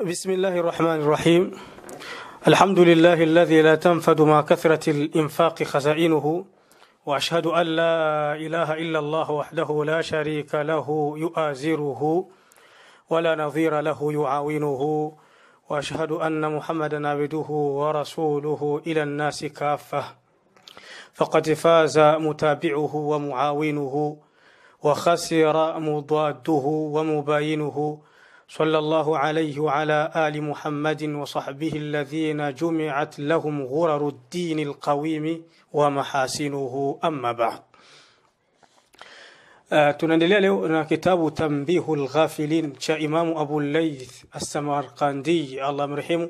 بسم الله الرحمن الرحيم الحمد لله الذي لا تنفد ما كثرة الإنفاق خزائنه وأشهد أن لا إله إلا الله وحده لا شريك له يؤازره ولا نظير له يعاونه وأشهد أن محمدا عبده ورسوله إلى الناس كافة فقد فاز متابعه ومعاونه وخسر مضاده ومباينه صلى الله عليه وعلى آل محمد وصحبه الذين جمعت لهم غرر الدين القويم ومحاسنه أما بعد آه، تنندلي له كتاب تنبيه الغافلين شا إمام أبو الليث السمرقندي الله مرحيم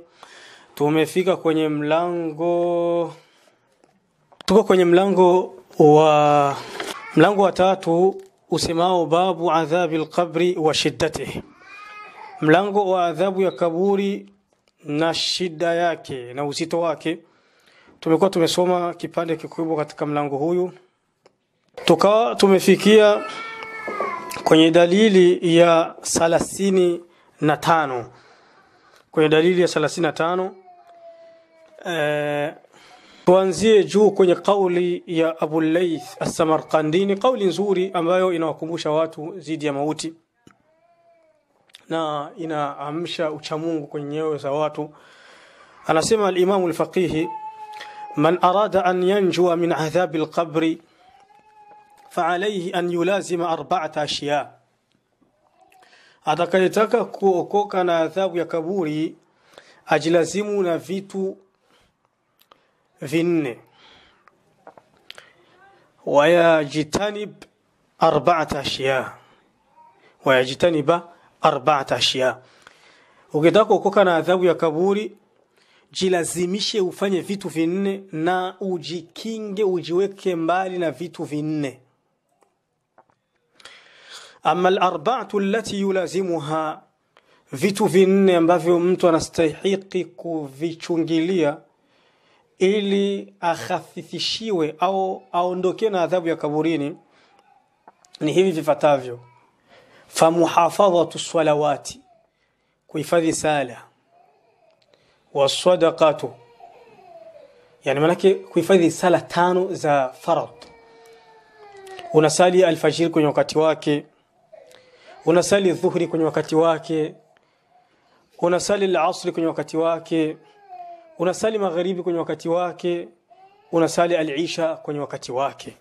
تومفيكا كوني ملانغو تكو كوني ملانغو و ملانغو أتاتو وسماو باب عذاب القبر وشدته Mlango wa adhabu ya kaburi na shida yake na uzito wake. Tumekuwa tumesoma kipande kikubwa katika mlango huyu, tukawa tumefikia kwenye dalili ya thalathini na tano kwenye dalili ya thalathini na tano eh, tuanzie juu kwenye kauli ya Abu Laith As-Samarqandini, kauli nzuri ambayo inawakumbusha watu zidi ya mauti. na inaamsha uchamungu kwenye nyoyo za watu anasema alimamu alfaqihi man arada an yanjua min adhabi alqabri فعليه an yulazima arbaata ashiya atakayetaka kuokoka na adhabu ya kaburi ajilazimu na vitu vinne wayajitanib arbaata ashiya wayajitaniba arba'at ashya. Ukitaka kuokoka na adhabu ya kaburi, jilazimishe ufanye vitu vinne na ujikinge, ujiweke mbali na vitu vinne. Ama alarba'atu allati yulazimuha, vitu vinne ambavyo mtu anastahiki kuvichungilia ili akhafifishiwe au aondoke na adhabu ya kaburini ni hivi vifuatavyo: famuhafadhatu salawati kuhifadhi sala wasadaqatu yani manake kuhifadhi sala tano za farad unasali alfajiri kwenye wakati wake unasali dhuhri kwenye wakati wake unasali alasri kwenye wakati wake unasali magharibi kwenye wakati wake unasali alisha kwenye wakati wake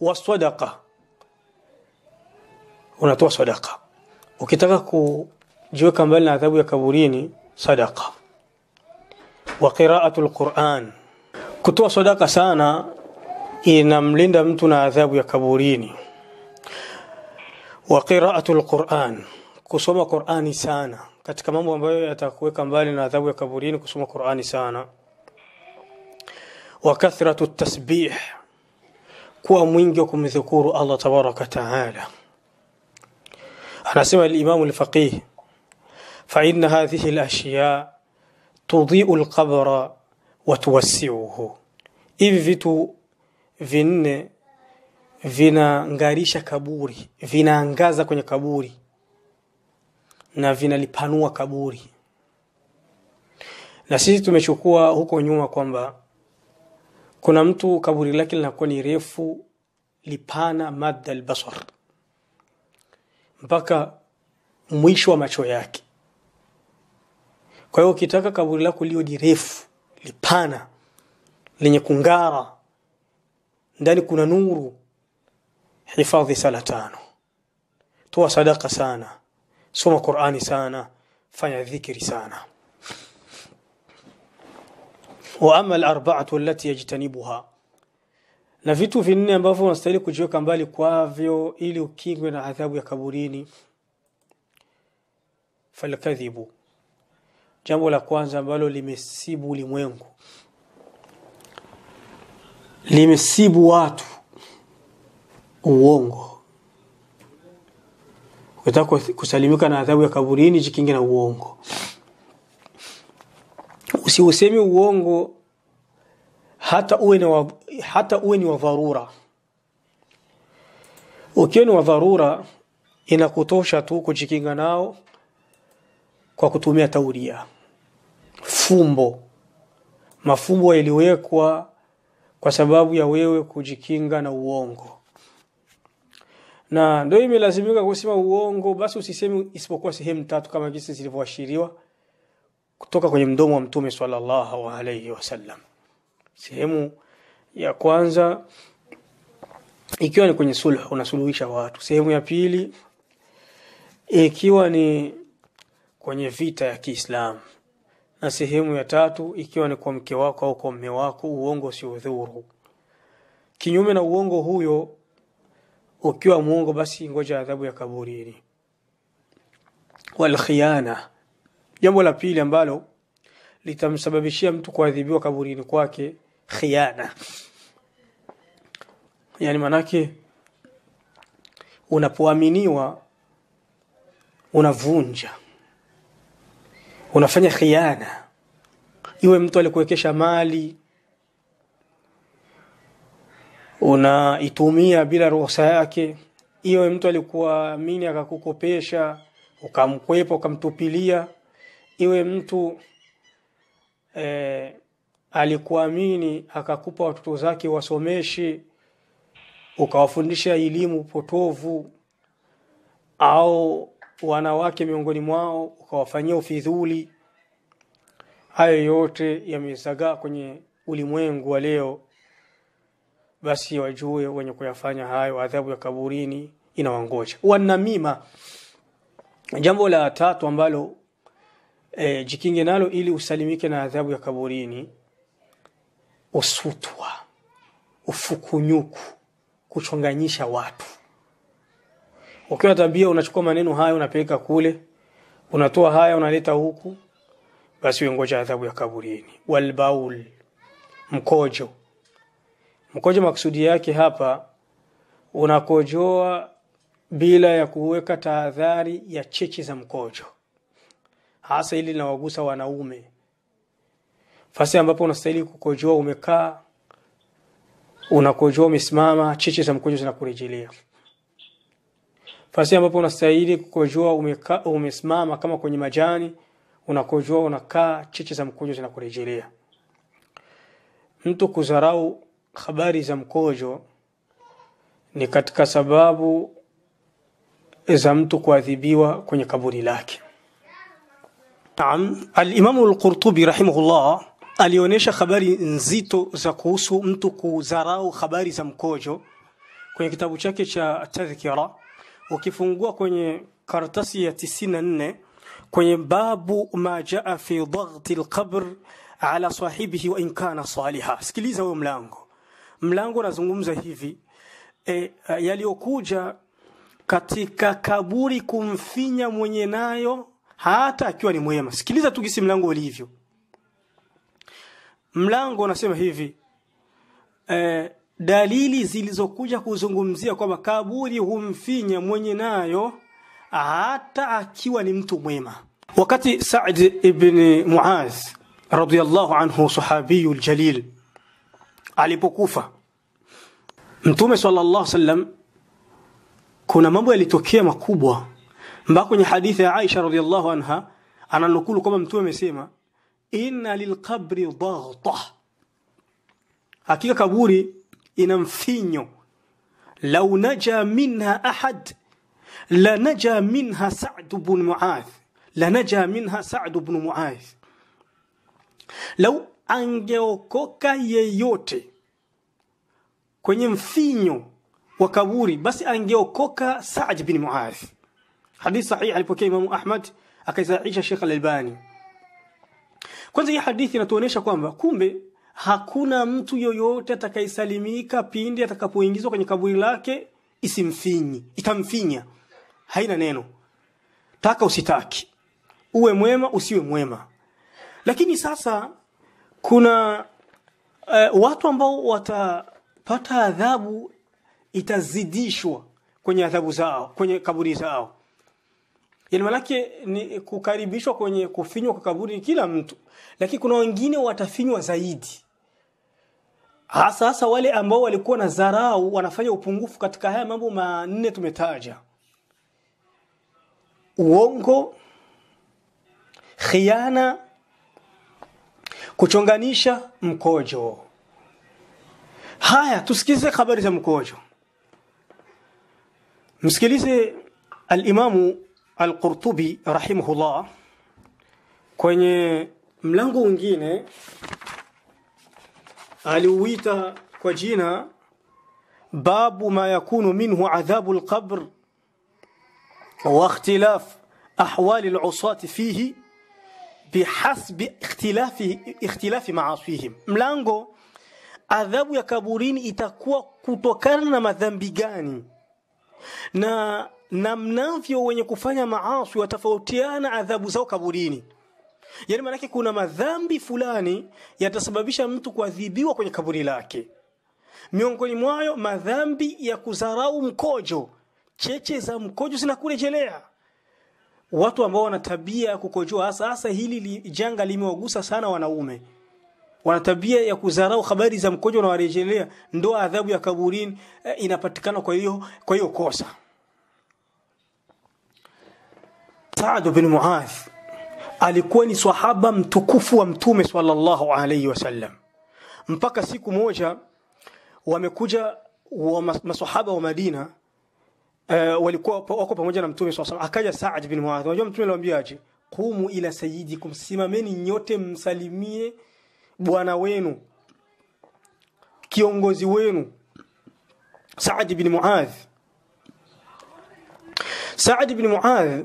wasadaqa unatoa sadaka. Ukitaka kujiweka mbali na adhabu ya kaburini, sadaka. Wa qira'atul Qur'an, kutoa sadaka sana inamlinda mtu na adhabu ya kaburini. Wa qira'atul Qur'an, kusoma Qur'ani sana katika mambo ambayo yatakuweka mbali na adhabu ya kaburini, kusoma Qur'ani sana. Wa kathratu tasbih, kuwa mwingi wa kumdhukuru Allah tabaraka taala anasema al lfaqih al hadhihi lashya tudiu tudhi'u watuwasiuhu hivi vitu vinne vinangarisha kaburi vinaangaza kwenye kaburi na vinalipanua kaburi na sisi tumechukua huko nyuma kwamba kuna mtu kaburi lake linakuwa ni refu lipana madda albasar mpaka mwisho wa macho yake. Kwa hiyo ukitaka kaburi lako liwe lirefu, lipana, lenye kungara, ndani kuna nuru, hifadhi sala tano, toa sadaka sana, soma Qur'ani sana, fanya dhikiri sana. wa amma al-arba'atu allati yajtanibuha na vitu vinne ambavyo unastahili kujiweka mbali kwavyo ili ukingwe na adhabu ya kaburini. Falkadhibu, jambo la kwanza ambalo limesibu ulimwengu, limesibu watu, uongo. Ukitaka kusalimika na adhabu ya kaburini, jikinge na uongo. Usiusemi uongo hata uwe ni wa, hata uwe ni wa dharura. Ukiwa ni wa dharura, inakutosha tu kujikinga nao kwa kutumia tauria, fumbo, mafumbo yaliyowekwa kwa sababu ya wewe kujikinga na uongo, na ndio imelazimika kusema uongo, basi usisemi isipokuwa sehemu tatu kama jinsi zilivyoashiriwa kutoka kwenye mdomo wa Mtume sallallahu alaihi wasallam. Sehemu ya kwanza ikiwa ni kwenye sulh, unasuluhisha watu. Sehemu ya pili ikiwa ni kwenye vita ya Kiislamu, na sehemu ya tatu ikiwa ni kwa mke wako au kwa mme wako, uongo usiodhuru. Kinyume na uongo huyo, ukiwa muongo, basi ngoja adhabu ya kaburini. Wal jambo la pili ambalo litamsababishia mtu kuadhibiwa kaburini kwake khiana yani manake unapoaminiwa unavunja unafanya khiana iwe mtu alikuwekesha mali unaitumia bila ruhusa yake iwe mtu alikuamini akakukopesha ukamkwepa ukamtupilia iwe mtu eh, alikuamini akakupa watoto zake wasomeshe ukawafundisha elimu potovu au wanawake miongoni mwao ukawafanyia ufidhuli hayo yote yamezagaa kwenye ulimwengu wa leo basi wajue wenye kuyafanya hayo adhabu ya kaburini inawangoja wanamima jambo la tatu ambalo e, jikinge nalo ili usalimike na adhabu ya kaburini usutwa, ufukunyuku, kuchonganyisha watu. Ukiwa na tabia unachukua maneno haya unapeleka kule, unatoa haya unaleta huku, basi uengoja adhabu ya kaburini. Walbaul, mkojo. Mkojo maksudi yake hapa unakojoa bila ya kuweka tahadhari ya cheche za mkojo, hasa ili linawagusa wanaume fasi ambapo unastahili kukojoa umekaa unakojoa umesimama cheche za mkojo zinakurejelea fasi ambapo unastahili kukojoa umekaa umesimama kama kwenye majani unakojoa unakaa cheche za mkojo zinakurejelea mtu kudharau habari za mkojo ni katika sababu za mtu kuadhibiwa kwenye kaburi lake Naam, al imam al-Qurtubi rahimahullah alionyesha habari nzito za kuhusu mtu kudharau habari za mkojo kwenye kitabu chake cha Tadhkira. Ukifungua kwenye karatasi ya 94 kwenye babu ma jaa fi dhaghti alqabr ala sahibihi wa in kana saliha. Sikiliza huo mlango, mlango unazungumza hivi e, yaliyokuja katika kaburi kumfinya mwenye nayo hata akiwa ni mwema. Sikiliza tu gisi mlango ulivyo mlango unasema hivi e, dalili zilizokuja kuzungumzia kwamba kaburi humfinya mwenye nayo hata akiwa ni mtu mwema. Wakati Saad ibn Muaz radhiyallahu anhu sahabiyu ljalil alipokufa, Mtume sallallahu wasallam, kuna mambo yalitokea makubwa, mpaka kwenye hadithi ya Aisha radhiyallahu anha ananukulu kwamba Mtume amesema inna lilqabri dhaghta, hakika kaburi ina mfinyo. Lau naja minha ahad la naja minha Sa'd ibn Mu'adh, la naja minha Sa'd ibn Mu'adh. Lau angeokoka yeyote kwenye mfinyo wa kaburi, basi angeokoka Sa'd ibn Mu'adh. Hadith sahih alipokea imam Ahmad akaisahihisha Sheikh Al-Albani. Kwanza hii hadithi inatuonesha kwamba kumbe hakuna mtu yoyote atakayesalimika pindi atakapoingizwa kwenye kaburi lake isimfinyi, itamfinya. Haina neno. Taka usitaki. Uwe mwema usiwe mwema. Lakini sasa kuna uh, watu ambao watapata adhabu itazidishwa kwenye adhabu zao, kwenye kaburi zao yani manake ni kukaribishwa kwenye kufinywa kwa kaburi kila mtu lakini kuna wengine watafinywa zaidi hasa hasa wale ambao walikuwa na dharau wanafanya upungufu katika haya mambo manne tumetaja uongo khiana kuchonganisha mkojo haya tusikize habari za mkojo msikilize alimamu Al-Qurtubi rahimahullah kwenye mlango mwingine aliuita kwa jina babu ma yakunu minhu adhabu al-qabr wa ikhtilaf ahwali al-usati fihi bihasbi ikhtilafi ikhtilafi maasihim mlango adhabu ya kaburini itakuwa kutokana na madhambi gani na na mnavyo wenye kufanya maasi watafautiana adhabu zao kaburini. Yaani maanake kuna madhambi fulani yatasababisha mtu kuadhibiwa kwenye kaburi lake. Miongoni mwayo madhambi ya kudharau mkojo, cheche za mkojo zinakurejelea watu ambao wana tabia ya kukojoa. Hasa hasa hili li, janga limewagusa sana wanaume, wana tabia ya kudharau habari za mkojo na warejelea, ndo adhabu ya kaburini eh, inapatikana kwa hiyo kwa hiyo kosa. Saad bin Muadh alikuwa ni sahaba mtukufu wa Mtume sallallahu alayhi wasallam. Mpaka siku moja wamekuja wa masahaba wa Madina uh, walikuwa wako pamoja na Mtume sallallahu wasallam. akaja Saad bin Muadh. Unajua Mtume aliwaambia aje? Qumu ila sayyidikum, simameni nyote msalimie bwana wenu kiongozi wenu Saad bin Muadh. Saad bin Muadh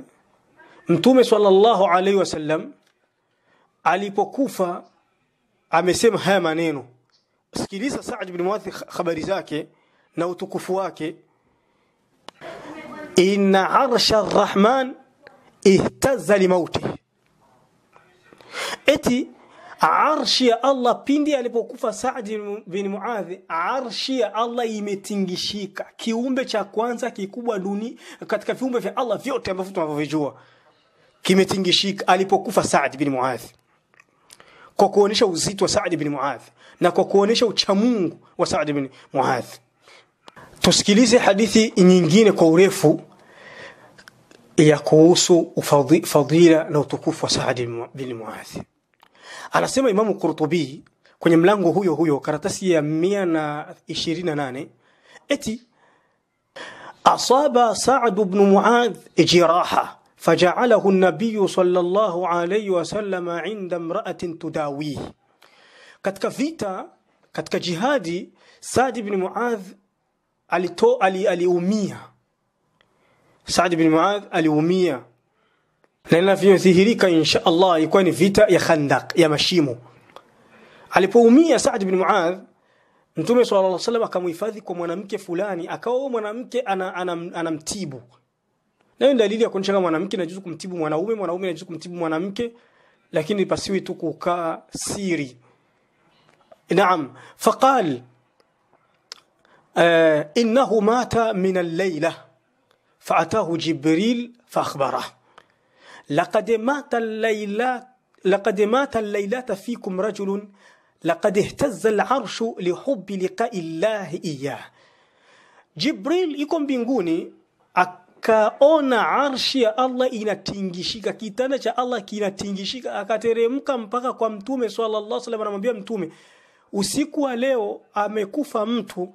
Mtume sallallahu alaihi wasallam alipokufa amesema haya maneno. Sikiliza Sa'd ibn Muadh habari zake na utukufu wake. Inna arsha arrahman ihtazza limauti, eti arshi ya Allah pindi alipokufa Sa'd ibn Muadhi, arshi ya Allah imetingishika, kiumbe cha kwanza kikubwa duni katika viumbe vya Allah vyote ambavyo tunavyovijua kimetingishika alipokufa Saad bin Muadh, kwa kuonesha uzito wa Saad bin Muadh na kwa kuonesha uchamungu wa Saad bin Muadh. Tusikilize hadithi nyingine kwa urefu ya kuhusu fadhila na utukufu wa Saad bin Muadh. Anasema Imamu Qurtubi kwenye mlango huyo huyo karatasi ya 128 eti asaba Saad bin Muadh jiraha fajaalahu nabiyu sallallahu alayhi wasallam inda mraatin tudawihi. Katika vita, katika jihadi, Saad bin Muadh alito ali aliumia. Saad bin Muadh aliumia na inavyodhihirika insha Allah ilikuwa ni vita ya Khandaq ya mashimo. Alipoumia Saad bin Muadh, Mtume sallallahu alaihi wasallam akamhifadhi kwa mwanamke fulani, akawa mwanamke anamtibu ana, ana, ana Nayo ni dalili ya kuonyesha mwanamke anajuzu kumtibu mwanaume, mwanaume anajuzu kumtibu mwanamke, lakini pasiwi tu kukaa siri. Naam, faqal آه إنه مات من الليلة فأتاه جبريل فأخبره لقد مات الليلة لقد مات الليلة فيكم رجل لقد اهتز العرش لحب لقاء الله إياه جبريل يكون بنقوني kaona arshi ya Allah inatingishika, kitanda cha Allah kinatingishika, akateremka mpaka kwa Mtume sallallahu alaihi wasallam, anamwambia Mtume, usiku wa leo amekufa mtu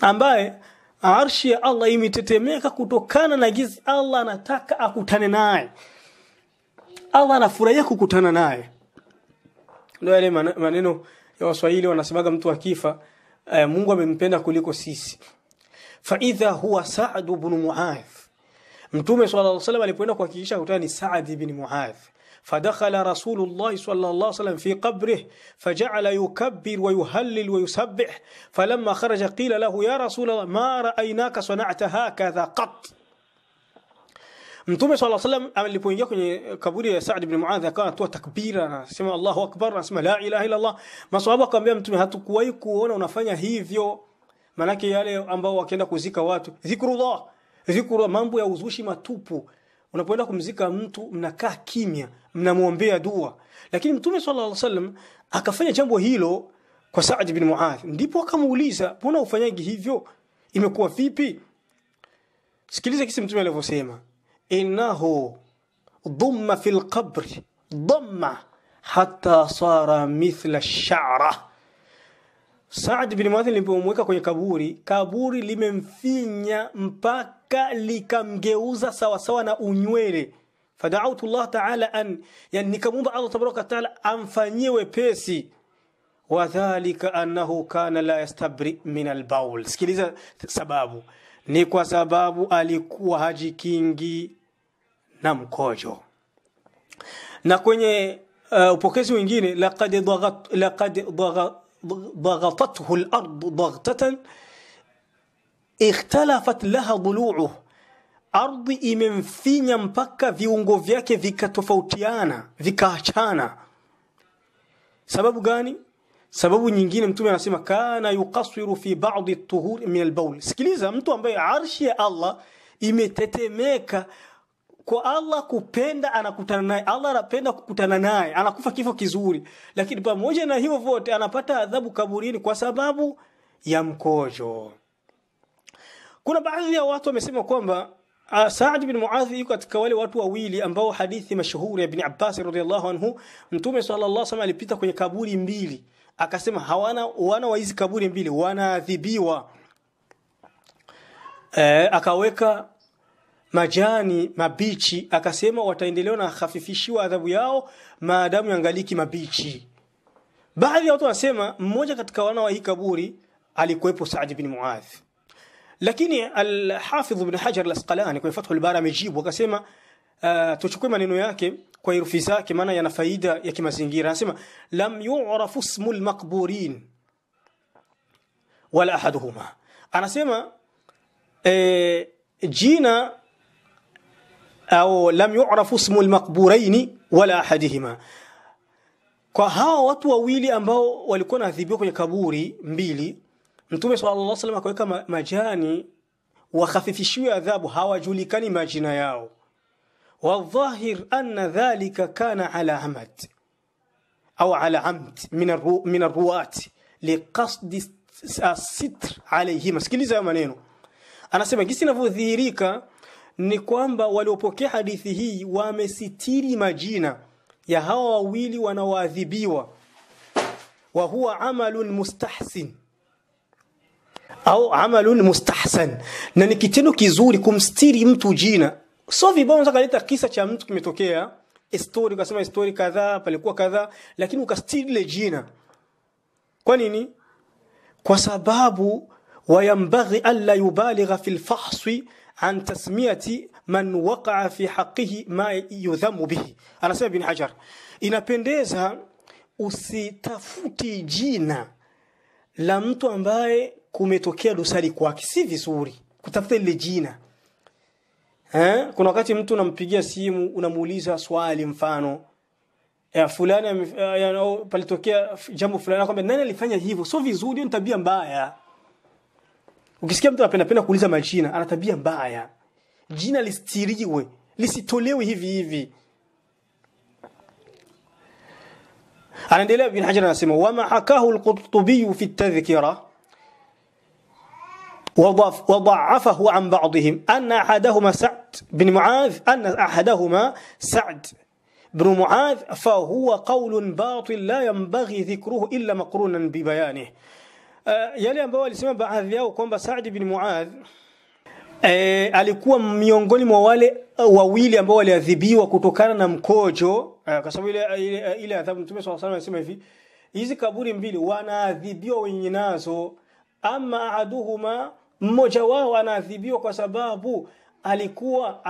ambaye arshi ya Allah imetetemeka kutokana na gizi. Allah anataka akutane naye, Allah anafurahia kukutana naye. Ndio yale maneno ya Waswahili wanasemaga, mtu akifa e, Mungu amempenda kuliko sisi. faidha huwa Saad ibn Muadh. Mtume sallallahu alaihi wasallam alipoenda kuhakikisha kutana ni Saad ibn Muadh. فدخل رسول الله صلى الله عليه وسلم في قبره فجعل يكبر ويهلل ويسبح فلما خرج قيل له يا رسول الله ما رأيناك صنعت هكذا قط Mtume swalla sallam alipoingia kwenye kaburi ya Saad ibn Muadh akawa anatoa takbira, anasema Allahu akbar, anasema la ilaha illa Allah. Maswahaba akamwambia Mtume, hatukuwahi kuona unafanya hivyo. Manake yale ambao wakienda kuzika watu, dhikrullah, dhikrullah, mambo ya uzushi matupu. Unapoenda kumzika mtu, mnakaa kimya, mnamwombea dua. Lakini Mtume sallallahu alaihi wasallam akafanya jambo hilo kwa Saad bin Muadh, ndipo akamuuliza, mbona ufanyaji hivyo? Imekuwa vipi? Sikiliza kisi Mtume alivyosema, innahu dhumma fil qabri dhamma hatta sara mithla shara Saad bin Muadh alipomweka kwenye kaburi, kaburi limemfinya mpaka likamgeuza sawasawa na unywele. Fadaautu Allah taala an, yani nikamwomba Allah tabaraka taala amfanyie wepesi wadhalika annahu kana la yastabri min albaul. Sikiliza sababu, ni kwa sababu alikuwa hajikingi na mkojo. Na kwenye uh, upokezi wengine laqad laqad ضغطته الأرض ضغطة اختلفت لها ضلوعه أرض إمن فين ينبكى في ونغوفياك في كتفوتيانا في كاشانا سبب غاني سبب نينجين متو من أسيما كان يقصر في بعض الطهور من البول سكليزا متو أمبي عرشي الله إمتتميكا kwa Allah kupenda anakutana naye. Allah anapenda kukutana naye, anakufa kifo kizuri, lakini pamoja na hivyo vyote anapata adhabu kaburini kwa sababu ya mkojo. Kuna baadhi ya watu wamesema kwamba ah, Saad bin Muadh yuko katika wale watu wawili ambao hadithi mashuhuri ya Ibn Abbas radhiyallahu anhu, Mtume sallallahu alaihi wasallam alipita kwenye kaburi mbili, akasema hawana wana wa hizi kaburi mbili wanaadhibiwa. E, eh, akaweka majani mabichi, akasema wataendelewa na hafifishiwa adhabu yao maadamu yangaliki mabichi. Baadhi ya watu wanasema mmoja katika wana wa hii kaburi alikuwepo Saad bin Muadh, lakini Al-Hafidh Ibn Hajar Al-Asqalani kwenye Fathul Bari amejibu akasema, uh, tuchukue maneno yake kwa herufi zake, maana yana faida ya kimazingira. Anasema lam yu'rafu ismu al-maqburin wala ahaduhuma, anasema eh, jina au lam yu'rafu ismu almaqburaini wala ahadihima kwa hawa watu wawili ambao walikuwa naadhibiwa kwenye kaburi mbili mtume sallallahu alaihi wasallam akaweka majani wakhafifishiwe adhabu hawajulikani majina yao والظاهر أن ذلك كان على عمد أو على عمد من الرو من الرواة لقصد الستر عليهما sikiliza hayo maneno anasema jinsi inavyodhihirika ni kwamba waliopokea hadithi hii wamesitiri majina ya hawa wawili wanaoadhibiwa, wa huwa amalun mustahsin au amalun mustahsan, na ni kitendo kizuri kumstiri mtu jina. So vibaya kaleta kisa cha mtu kimetokea story, ukasema story kadhaa, palikuwa kadhaa, lakini ukastiri ile jina. Kwa nini? Kwa sababu وينبغي ألا yubaligha في الفحص an tasmiyati man waqaa fi haqihi ma yudhamu bihi, anasema Ibn Hajar, inapendeza usitafuti jina la mtu ambaye kumetokea dosari kwake, si vizuri kutafuta lile jina eh. Kuna wakati mtu unampigia simu unamuuliza swali, mfano ya eh, fulani ya, eh, ya, palitokea jambo fulani, akwambia nani alifanya hivyo. Sio vizuri, ni tabia mbaya. Ukisikia mtu anapenda kuuliza majina, ana tabia mbaya. Jina listiriwe, lisitolewe hivi hivi. anaendelea Ibn Hajar anasema wa ma hakahu al-Qurtubi fi at-tadhkira wa dha'afahu an ba'dihim anna بعضهم Sa'd bin Mu'adh anna معاذ Sa'd bin Mu'adh fa huwa qawlun batil la yanbaghi dhikruhu illa maqrunan bi bayanihi Eh, yale ambayo walisema baadhi yao kwamba Saad bin Muadh e, alikuwa miongoni mwa wale eh, wawili ambao waliadhibiwa kutokana na mkojo uh, kwa sababu ile ile, ile adhabu Mtume swalla Allahu hivi hizi kaburi mbili wanaadhibiwa wenye nazo, ama aduhuma, mmoja wao anaadhibiwa kwa sababu alikuwa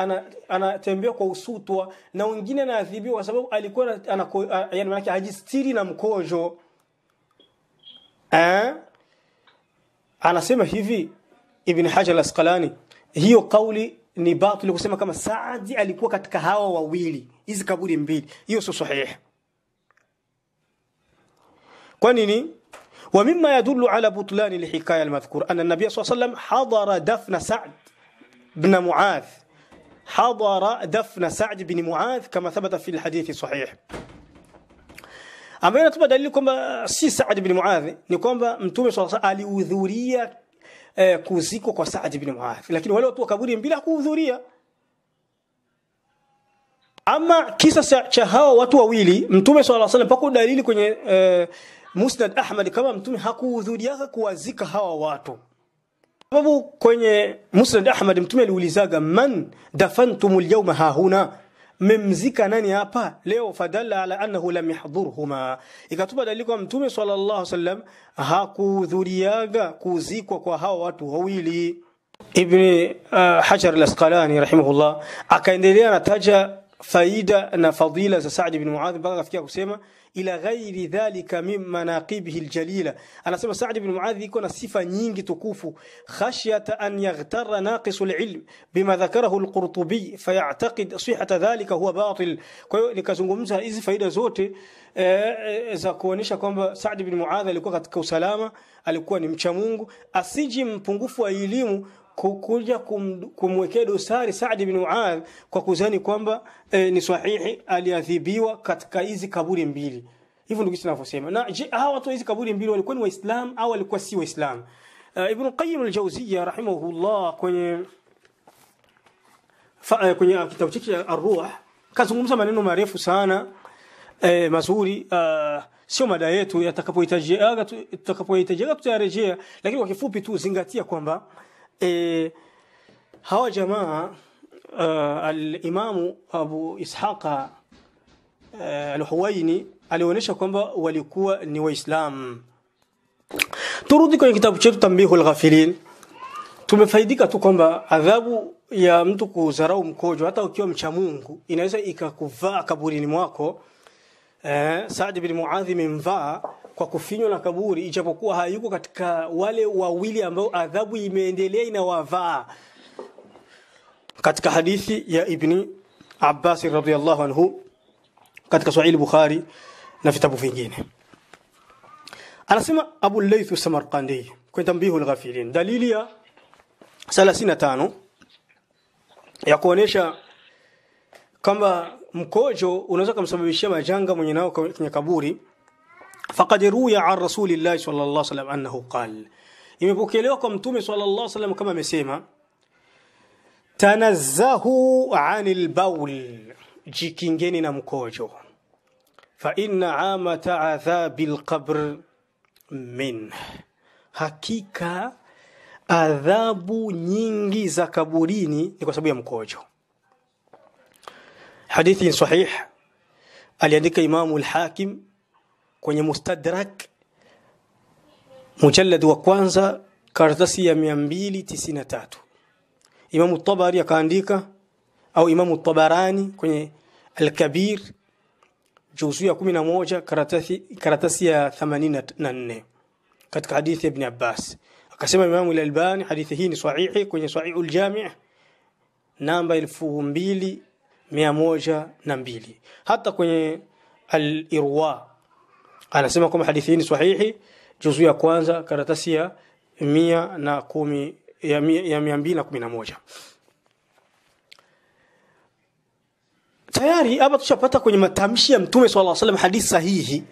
anatembea ana kwa usutwa na wengine anaadhibiwa kwa sababu alikuwa anako, yani hajistiri na mkojo eh? anasema hivi Ibn Hajar al-Asqalani, hiyo kauli ni batili kusema kama Saadi alikuwa katika hawa wawili, hizi kaburi mbili. Hiyo sio sahihi. Kwa nini? wa mimma yadullu ومما يدل على بطلان الحكاية المذكور أن nabiy sallallahu alayhi wasallam hadara dafna دفن ibn mu'ath hadara dafna دفن ibn mu'ath kama thabata fi al-hadith sahih ambayo inatupa dalili kwamba si Saad bin Muadh, ni kwamba Mtume swalla alihudhuria eh, kuzikwa kwa Saad bin Muadh, lakini wale watu wa kaburi bila kuhudhuria. Ama kisa cha hawa watu wawili, Mtume swalla alayhi wasallam, pako dalili kwenye eh, Musnad Ahmad kama Mtume hakuhudhuria kuwazika hawa watu sababu kwenye Musnad Ahmad Mtume aliulizaga man dafantumul yawma hahuna mmemzika nani hapa leo? Fadalla ala annahu lam yahdhurhuma, ikatupa dalili kwa Mtume sallallahu alaihi wasallam hakuhudhuriaga kuzikwa kwa hawa watu wawili. Ibn uh, Hajar al-Asqalani rahimahullah akaendelea nataja faida na fadila za Saad ibn Muadh mpaka kafikia kusema ila ghairi dhalika min manaqibihi aljalila. Anasema Saad ibn Muadh iko na sifa nyingi tukufu, khashyata an yaghtarra naqisu alilm bima dhakarahu alqurtubi fayataqid sihhata dhalika huwa batil. Kwa hiyo nikazungumza hizi faida zote e, za kuonesha kwamba Saad ibn Muadh alikuwa katika usalama, alikuwa ni mcha Mungu, asiji mpungufu wa elimu kukuja kumwekea dosari Saadi bin Muadh kwa kuzani kwamba e, ni sahihi aliadhibiwa katika hizi kaburi mbili. Hivyo ndugu tunavyosema. Na je, hawa watu hizi kaburi mbili walikuwa ni Waislam au walikuwa si Waislam? Uh, Ibn Qayyim al-Jawziyya rahimahullah kwenye fa, eh, kwenye ah, kitabu chake Ar-Ruh kazungumza maneno marefu sana e, mazuri uh, sio mada yetu, yatakapohitajika tutakapohitajika tutarejea, lakini kwa kifupi tu zingatia kwamba E, hawa jamaa uh, alimamu Abu Ishaqa uh, Alhuwaini alionyesha kwamba walikuwa ni Waislamu. Turudi kwenye kitabu chetu Tambihul Ghafilin, tumefaidika tu kwamba adhabu ya mtu kudharau mkojo hata ukiwa mcha Mungu inaweza ikakuvaa kaburini mwako. Eh, Saad bin Muadh imemvaa kwa kufinywa na kaburi, ijapokuwa hayuko katika wale wawili ambao adhabu imeendelea inawavaa. Katika hadithi ya Ibni Abbas radhiyallahu anhu katika Sahih Bukhari na vitabu vingine, anasema Abu Laythu Samarqandi kwenye Tambihu al dalili ya 35 ya kuonesha kwamba mkojo unaweza kumsababishia majanga mwenye nao kwenye kaburi faqad ruya an rasulillahi sallallahu alaihi wasallam annahu qal, imepokelewa kwa mtume sallallahu alaihi wasallam kama amesema, tanazzahu anil baul, jikingeni na mkojo, fa inna amata adhabil qabr min, hakika adhabu nyingi za kaburini ni kwa sababu ya mkojo. Hadithi sahih aliandika Imamu al-Hakim kwenye Mustadrak mujallad wa kwanza karatasi ya 293 Imamu Tabari akaandika au Imamu Tabarani kwenye Al-Kabir juzu ya 11 karatasi karatasi ya 84 katika hadithi ya Ibn Abbas akasema Imamu Al-Albani hadithi hii ni sahihi kwenye Sahihul Jami' namba 2102 hata kwenye Al-Irwa anasema kwamba hadithi hii ni sahihi juzu ya kwanza karatasi ya 110 ya mia, mbili na kumi na moja tayari hapa tushapata kwenye matamshi ya mtume swalla salam hadithi sahihi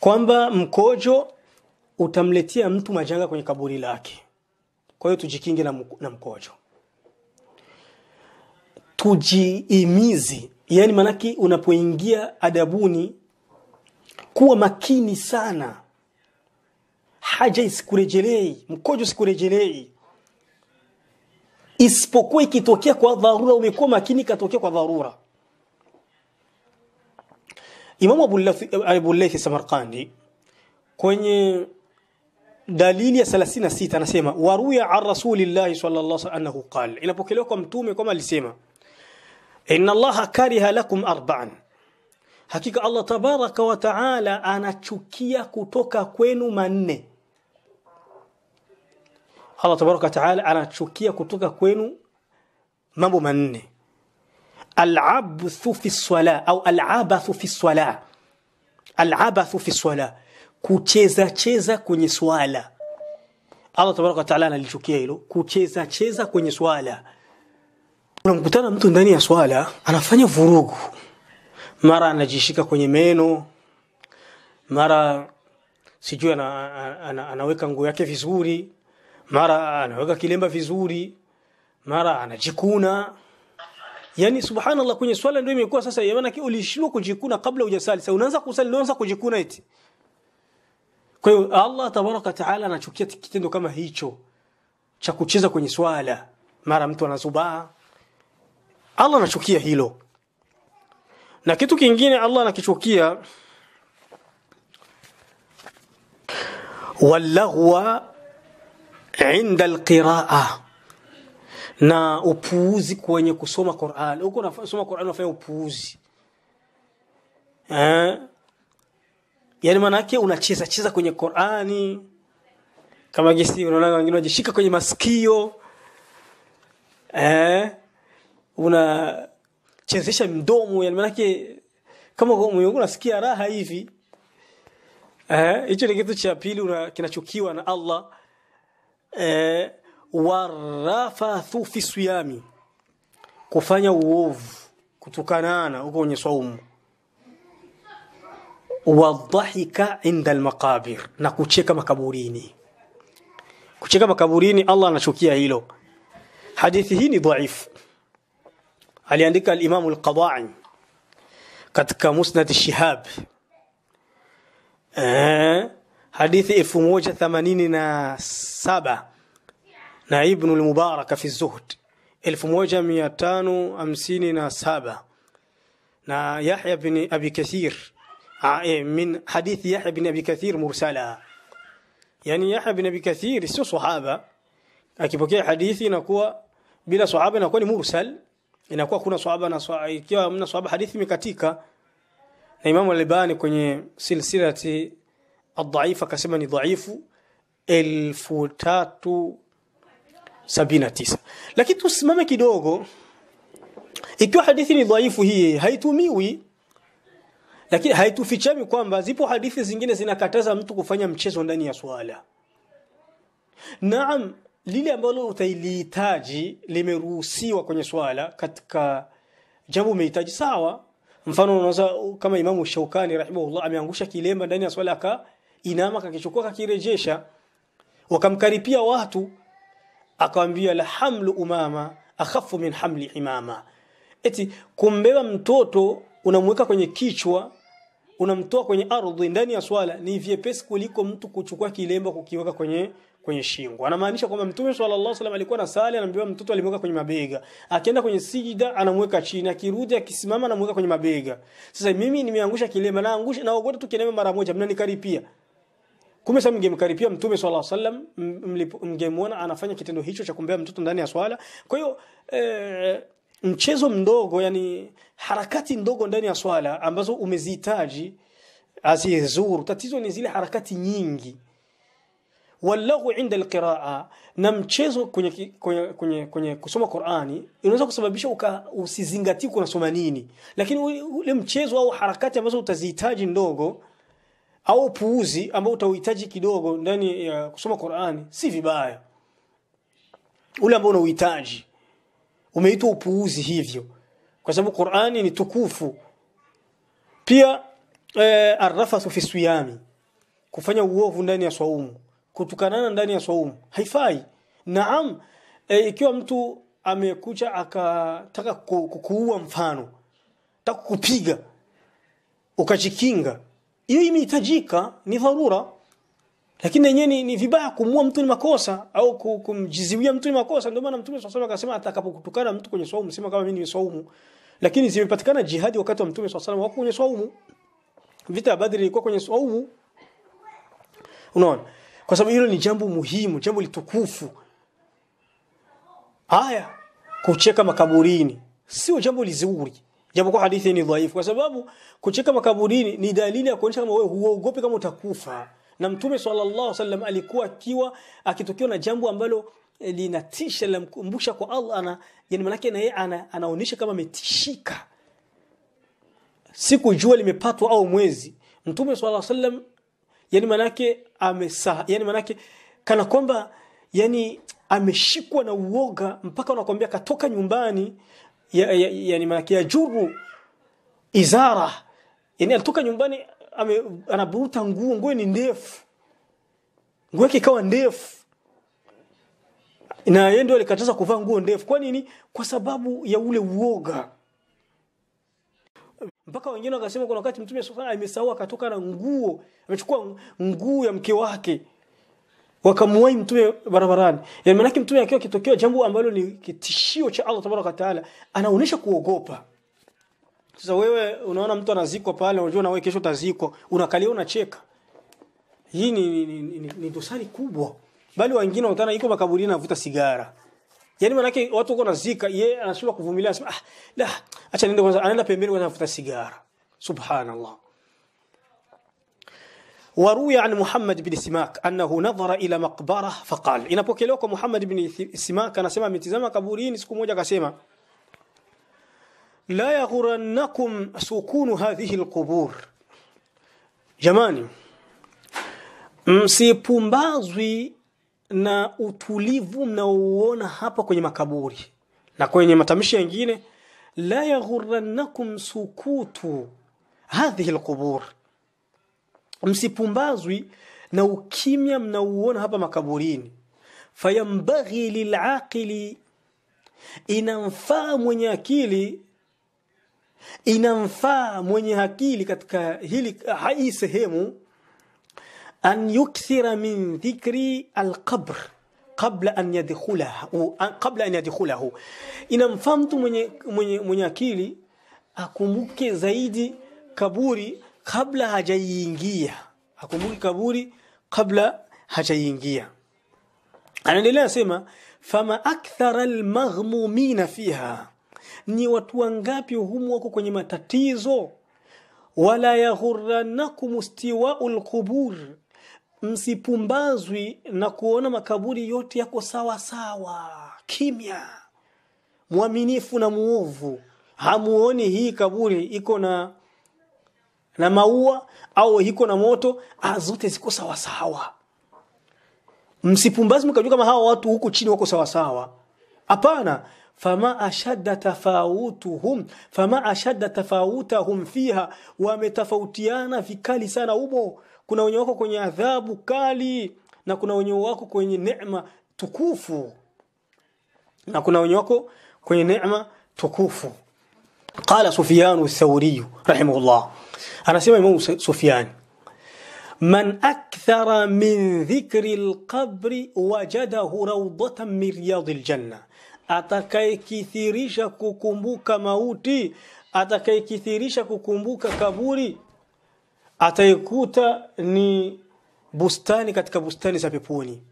kwamba mkojo utamletea mtu majanga kwenye kaburi lake kwa hiyo tujikinge na, na mkojo tujiimizi yani manake unapoingia adabuni kuwa makini sana haja isikurejelei mkojo usikurejelei isipokuwa ikitokea kwa dharura umekuwa makini ikatokea kwa dharura imamu abuleithi samarkandi kwenye dalili ya 36 anasema waruya an rasulillahi salllah annahu qal inapokelewa kwa mtume kwama alisema ina allaha kariha lakum arbaan Hakika Allah tabaraka wa taala anachukia kutoka kwenu manne. Allah tabaraka wa taala anachukia kutoka kwenu mambo manne, alabthu fi swala au alabathu fi swala, alabathu fi swala, kucheza cheza kwenye swala. Allah tabaraka wa taala analichukia hilo, kucheza cheza kwenye swala. Unamkutana mtu ndani ya swala anafanya vurugu mara anajishika kwenye meno mara sijui ana, ana, anaweka nguo yake vizuri mara anaweka kilemba vizuri mara anajikuna yani subhanallah kwenye swala ndio imekuwa sasa maanake ulishindwa kujikuna kabla hujasali sasa unaanza kusali unaanza kujikuna eti kwa hiyo Allah tabaraka taala anachukia kitendo kama hicho cha kucheza kwenye swala mara mtu anazubaa Allah anachukia hilo na kitu kingine Allah anakichukia walaghwa inda alqiraa na upuuzi kwenye kusoma Qur'an. Huko unasoma Qur'an unafanya upuuzi. Eh? Yani maana yake unacheza cheza kwenye Qur'ani kama gesi unaona wengine wajishika kwenye masikio. Eh? Una chezesha mdomo yani manake kama moyo wangu nasikia raha hivi eh hicho ni kitu cha pili kinachukiwa na Allah eh warafathu fi siyami kufanya uovu kutukanana huko kwenye saumu wadhahika inda almaqabir na kucheka makaburini kucheka makaburini Allah anachukia hilo hadithi hii ni dhaifu aliandika al-Imam al-Qadai katika Musnad al-Shihab eh hadithi 1087 na Ibn al-Mubarak fi az-Zuhd 1557 na Yahya bin Abi Kathir من حديث يحيى بن أبي كثير مرسلا يعني يحيى بن أبي كثير sio sahaba akipokea hadithi inakuwa bila sahaba inakuwa ni mursal inakuwa kuna swahaba na swahaba, ikiwa mna swahaba hadithi imekatika. Na Imam Al-Albani kwenye silsilati ad-dhaifa akasema ni dhaifu 1379 lakini tusimame kidogo. Ikiwa hadithi ni dhaifu, hii haitumiwi, lakini haitufichami kwamba zipo hadithi zingine zinakataza mtu kufanya mchezo ndani ya swala. Naam, lile ambalo utailihitaji limeruhusiwa kwenye swala katika jambo umehitaji sawa mfano unaweza kama imamu shaukani rahimahullah ameangusha kilemba ndani ya swala aka inama kakichukua kakirejesha wakamkaripia watu akawambia la hamlu umama akhafu min hamli imama eti kumbeba mtoto unamweka kwenye kichwa unamtoa kwenye ardhi ndani ya swala ni vyepesi kuliko mtu kuchukua kilemba kukiweka kwenye kwenye shingo. Anamaanisha kwamba Mtume sallallahu alaihi wasallam alikuwa anasali, anambiwa mtoto alimweka kwenye mabega, akienda kwenye sijida anamweka chini, akirudi akisimama anamweka kwenye mabega. Sasa mimi nimeangusha kilema, naangusha naogota tu kilema mara moja, mnanikaripia kumbe sasa mngemkaripia mtume sallallahu alaihi wasallam, mngemwona anafanya kitendo hicho cha kumbea mtoto ndani ya swala. Kwa hiyo eh, mchezo mdogo, yani harakati ndogo ndani ya swala ambazo umezihitaji azizuru. Tatizo ni zile harakati nyingi walaghu inda alqiraa, na mchezo kwenye, kwenye, kwenye, kwenye kusoma Qurani inaweza kusababisha usizingatie unasoma nini, lakini ule mchezo au harakati ambazo utazihitaji ndogo au puuzi ambao utauhitaji kidogo ndani ya kusoma Qurani si vibaya. Ule ambao unauhitaji umeitwa upuuzi hivyo, kwa sababu Qurani ni tukufu. Pia eh, arrafathu fi siyami, kufanya uovu ndani ya swaumu kutukanana ndani ya saumu haifai naam e, ikiwa mtu amekucha akataka kukuua mfano taka kupiga ukajikinga hiyo imehitajika ni dharura lakini yenyewe ni, ni vibaya kumua mtu ni makosa au kumjiziwia mtu ni makosa ndio maana mtume swalla akasema atakapokutukana mtu kwenye saumu sema kama mimi ni swaumu lakini zimepatikana jihadi wakati wa mtume swalla wako kwenye saumu vita ya badri ilikuwa kwenye saumu unaona kwa sababu hilo ni jambo muhimu, jambo litukufu. Haya, kucheka makaburini sio jambo lizuri, japo kwa hadithi ni dhaifu, kwa sababu kucheka makaburini ni dalili ya kuonyesha kama wewe huogopi kama utakufa. Na Mtume sallallahu alaihi wasallam alikuwa akiwa akitokiwa na jambo ambalo eh, linatisha linamkumbusha kwa Allah ana yani manake na yeye ana, anaonyesha kama ametishika siku jua limepatwa au mwezi mtume sallallahu alaihi wasallam yani manake amesa yani manake kana kwamba yani ameshikwa na uoga mpaka anakwambia katoka nyumbani ya, ya, yani manake ya juru izara yani alitoka nyumbani ame, anaburuta nguo nguo ni ndefu nguo yake ikawa ndefu na yeye ndio alikataza kuvaa nguo ndefu kwa nini kwa sababu ya ule uoga mpaka wengine wakasema kuna wakati mtume sufana amesahau akatoka na nguo amechukua nguo ya mke wake wakamuwai mtume barabarani yani maana mtume akiwa kitokeo jambo ambalo ni kitishio cha Allah tabaraka taala anaonesha kuogopa sasa wewe unaona mtu anazikwa pale unajua na wewe kesho utazikwa unakalia unacheka hii ni, ni, ni, ni, ni dosari kubwa bali wengine utana iko makaburini anavuta sigara Yaani manake watu wako nazika, yeye anashindwa kuvumilia, anasema ah, la, acha niende kwanza, anaenda pembeni kwanza anafuta sigara. Subhanallah. وروي عن محمد بن سماك أنه نظر إلى مقبرة فقال إن بوكيلوكو Muhammad بن Simak anasema سمع من تزامة كبورين سكم وجه كسيمة لا يغرنكم سكون هذه القبور msipumbazwi na utulivu mnaouona hapa kwenye makaburi na kwenye matamshi yengine la yaghurannakum sukutu hadhihi lqubur msipumbazwi na ukimya mnauona hapa makaburini fayambaghi lilaqili inamfaa mwenye akili inamfaa mwenye akili katika hili hii sehemu an yukthira min dhikri alqabr kabla an yadkhulahu kabla an yadkhulahu inamfaa mtu mwenye, mwenye, mwenye akili akumbuke zaidi kaburi kabla hajaingia, akumbuke kaburi kabla hajaingia. anaendelea asema fama akthara almaghmumina fiha ni watu wangapi humu wako kwenye matatizo wala yaghurranakum istiwa'ul qubur msipumbazwi na kuona makaburi yote yako sawa sawa kimya mwaminifu na muovu hamuoni hii kaburi iko na na maua au iko na moto ah, zote ziko sawa sawa msipumbazwi mkajua kama hawa watu huku chini wako sawa sawa hapana fama ashadda tafautuhum fama ashadda tafawutahum fiha wametofautiana vikali sana humo kuna wenye wako kwenye adhabu kali na kuna wenye wako kwenye neema tukufu na kuna wenye wako kwenye neema tukufu qala sufyan ath-thawri rahimahullah anasema imam sufyan man akthara min dhikri al-qabri wajadahu rawdatan min riyadil janna atakayekithirisha kukumbuka mauti atakayekithirisha kukumbuka kaburi ataikuta ni bustani katika bustani za peponi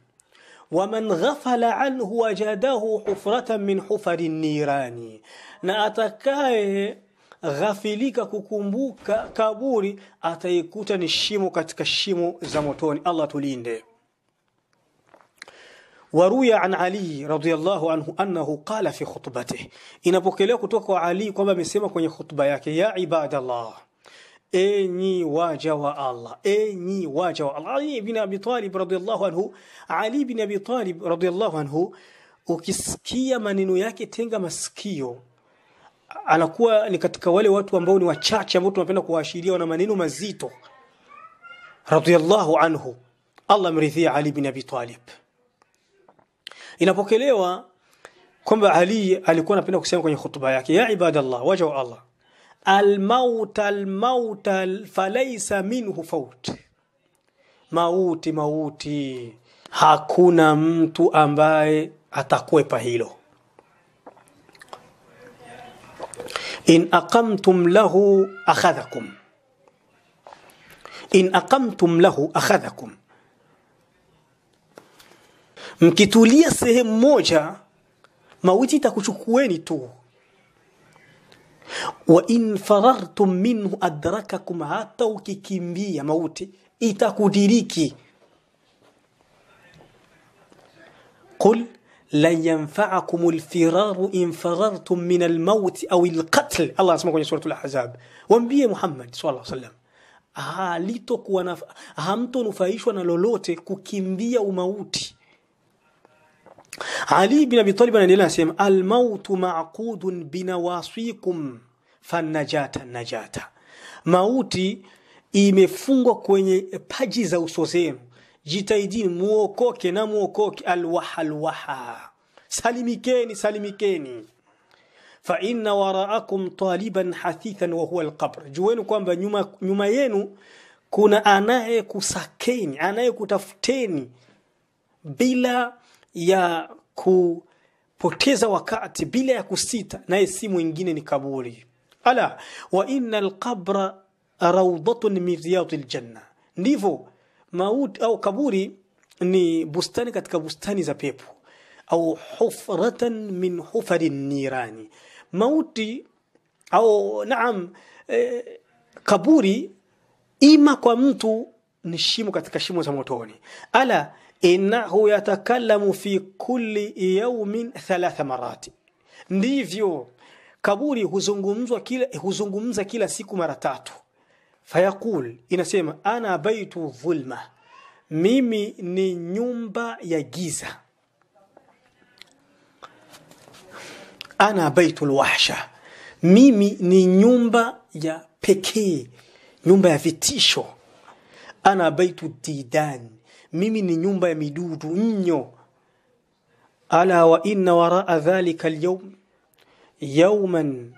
waman ghafala anhu wajadahu hufratan min hufarin nirani na atakaye ghafilika kukumbuka kaburi ataikuta ni shimo katika shimo za motoni allah tulinde waruya an ali radiyallahu anhu annahu qala fi khutbatihi inapokelewa kutoka kwa ali kwamba amesema kwenye khutba yake ya ibadallah enyi waja wa Allah, enyi waja wa Allah. Ali bin Abi Talib radhiallahu anhu, Ali bin Abi Talib radhiallahu anhu, ukisikia maneno yake tenga masikio. Anakuwa ni katika wale watu ambao ni wachache ambao tunapenda kuwaashiria wana maneno mazito. Radhiallahu anhu, Allah mridhia Ali bin Abi Talib. Inapokelewa kwamba Ali alikuwa anapenda kusema kwenye hotuba yake, ya ibadallah, waja wa Allah almauta almauta falaisa minhu faut, mauti mauti, hakuna mtu ambaye atakwepa hilo. in aqamtum lahu akhadhakum, in aqamtum lahu akhadhakum, mkitulia sehemu moja mauti itakuchukueni tu wa in farartum minhu adrakakum, hata ukikimbia mauti itakudiriki. Qul lan yanfaakum lfiraru in farartum min almauti au lqatl. Allah anasema kwenye suratul Ahzab, wambie Muhammad sallallahu alaihi wasallam halitokuwa hamtonufaishwa na lolote kukimbia umauti ali bin Abi Talib anaendelea anasema almautu maqudun binawasikum fanajata najata, mauti imefungwa kwenye paji za uso zenu, jitahidini muokoke na muokoke. Alwaha alwaha, salimikeni salimikeni. Fa inna waraakum taliban hathithan wa huwa alqabr, jueni kwamba nyuma, nyuma yenu kuna anayekusakeni anayekutafuteni bila ya kupoteza wakati bila ya kusita, naye si mwingine ni kaburi. Ala wa inna alqabra raudhatun min riyadil janna, ndivyo mauti au kaburi ni bustani katika bustani za pepo, au hufratan min hufari nirani, mauti au naam eh, kaburi ima kwa mtu ni shimo katika shimo za motoni. Ala innahu yatakallamu fi kulli yawmin thalatha marati, ndivyo kaburi huzungumzwa kila, huzungumza kila siku mara tatu. Fayaqul, inasema ana baitu dhulma, mimi ni nyumba ya giza. Ana baitu lwahsha, mimi ni nyumba ya pekee, nyumba ya vitisho. Ana baitu didan mimi ni nyumba ya midudu nyo ala wa inna waraa dhalika alyawm yawman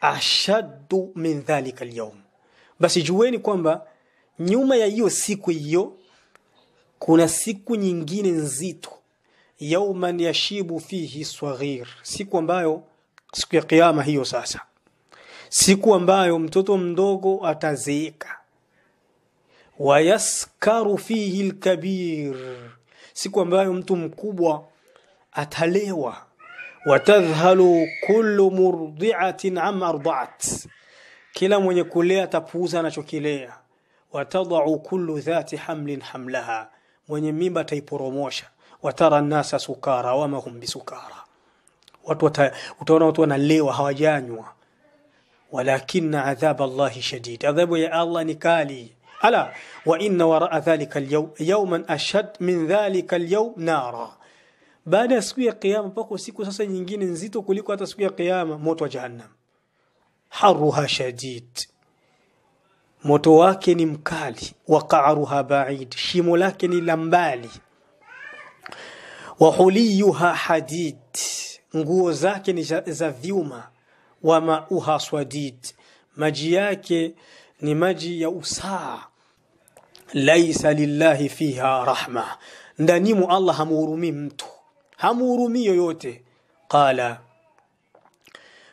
ashaddu min dhalika alyawm basi jueni kwamba nyuma ya hiyo siku hiyo kuna siku nyingine nzito yauman yashibu fihi swaghir siku ambayo siku ya kiyama hiyo sasa siku ambayo mtoto mdogo atazeeka wayaskaru fihi lkabir, siku ambayo mtu mkubwa atalewa. Watadhhalu kullu murdiatin amma ardaat, kila mwenye kulea atapuuza anachokilea. Watadau kullu dhati hamlin hamlaha, mwenye mimba ataiporomosha. Watara nnasa sukara wama hum bisukara, watu utaona watu wanalewa hawajanywa. Walakina adhaba Allahi shadid, adhabu ya Allah ni kali ala wa inna waraa dhalika alyawm yawman ashad min dhalika alyawm nara, baada ya siku ya kiyama pako siku sasa nyingine nzito kuliko hata siku ya kiyama, moto wa jahannam. Haruha shadid, moto wake ni mkali. wa qa'ruha baid, shimo lake ni la mbali. Wa Wahuliyuha hadid, nguo zake ni za vyuma. ma'uha swadid, maji yake ni maji ya usaa laisa lillahi fiha rahma, ndanimo Allah hamuhurumii mtu, hamuhurumii yoyote. Qala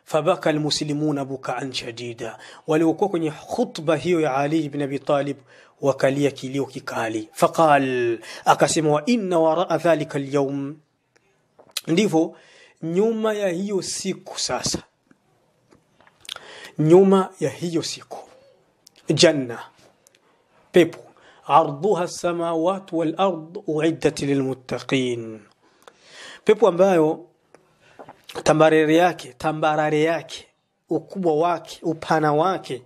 fabaka almuslimuna bukaan shadida, waliokuwa kwenye khutba hiyo ya Ali ibn Abi Talib wakalia kilio kikali. Faqal, akasema wa inna waraa dhalika alyawm, ndivyo nyuma ya hiyo siku sasa nyuma ya hiyo siku janna pepo عرضها السماوات والارض uiddat lilmuttaqin pepo ambayo tambarare yake tambarare yake ukubwa wake upana wake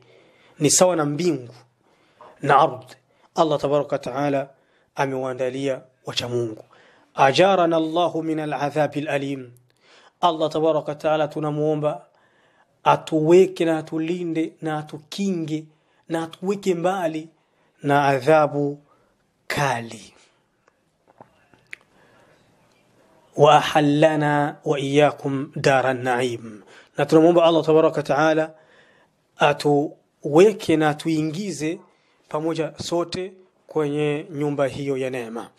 ni sawa na mbingu na ardhi allah tabaraka wataala amewaandalia wacha mungu ajarana llahu min aladhabi lalim allah tabaraka wataala tunamwomba atuweke na atulinde na atukinge na atuweke mbali na adhabu kali wa ahallana wa iyakum daran naim na tunamwomba allah tabaraka taala atuweke na atuingize pamoja sote kwenye nyumba hiyo ya neema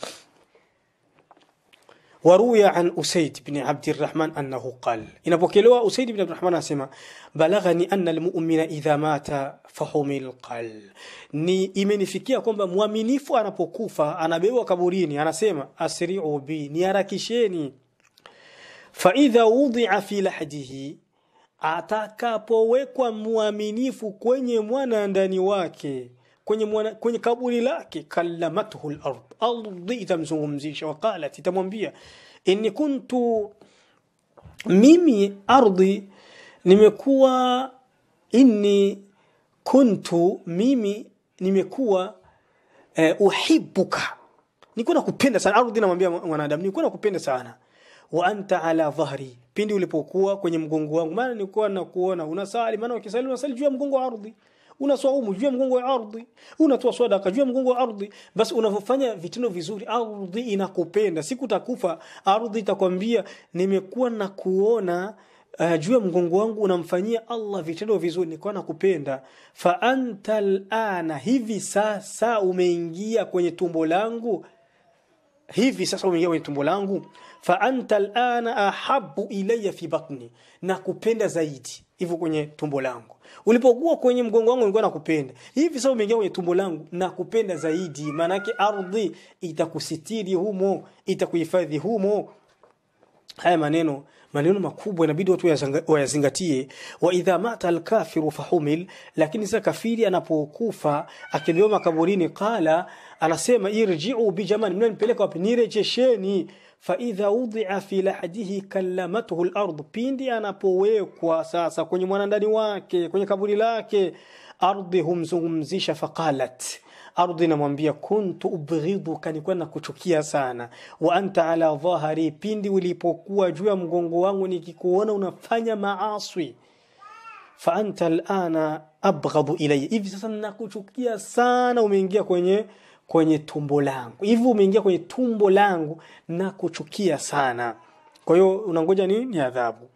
waruya an usaid bni abdirahman annahu qal inapokelewa usaid bni abdirahman anasema balaghani anna almu'mina idha mata fahumil qal ni imenifikia kwamba mwaminifu anapokufa anabebwa kaburini anasema asri'u bi niharakisheni fa idha wudi'a fi lahdihi atakapowekwa mwaminifu kwenye mwana ndani wake kwenye, mwana, kwenye kaburi lake kallamathu lard ardhi itamzungumzisha waqalat itamwambia inni kuntu mimi ardhi nimekuwa inni kuntu mimi nimekuwa eh, uhibuka nilikuwa nakupenda sana ardhi namwambia mwanadamu nilikuwa nakupenda sana wa anta ala dhahri pindi ulipokuwa kwenye mgongo wangu maana nilikuwa nakuona unasali maana ukisali unasali juu ya mgongo wa ardhi unaswaumu juu ya mgongo wa ardhi, unatoa sadaka juu ya mgongo wa ardhi. Basi unavyofanya vitendo vizuri, ardhi inakupenda, siku utakufa, ardhi itakwambia nimekuwa na kuona Uh, juu ya mgongo wangu unamfanyia Allah vitendo vizuri, nilikuwa nakupenda. Fa anta alana, hivi sasa umeingia kwenye tumbo langu, hivi sasa umeingia kwenye tumbo langu. Fa anta alana ahabu ilayya fi batni, nakupenda zaidi hivyo kwenye tumbo langu. Ulipokuwa kwenye mgongo wangu nilikuwa nakupenda. Hivi sasa umeingia kwenye tumbo langu nakupenda zaidi. Maana yake ardhi itakusitiri humo, itakuhifadhi humo. Haya maneno maneno makubwa inabidi watu wayazingatie. Wa idha mata alkafiru fahumil, lakini sasa kafiri anapokufa akibeba kaburini, qala anasema irji'u bi jamani, mnanipeleka wapi? Nirejesheni fa idha wudi'a fi lahdihi kallamathu al-ard, pindi anapowekwa sasa kwenye mwanandani wake kwenye kaburi lake, ardhi humzungumzisha, faqalat ardhi namwambia, kuntu ubghiduka, nilikuwa nakuchukia sana. Wa anta ala dhahari, pindi ulipokuwa juu ya mgongo wangu nikikuona unafanya maaswi. Fa anta al-ana abghadu ilayya, hivi sasa nakuchukia sana, umeingia kwenye kwenye tumbo langu hivi umeingia kwenye tumbo langu na kuchukia sana kwa hiyo unangoja nini ni adhabu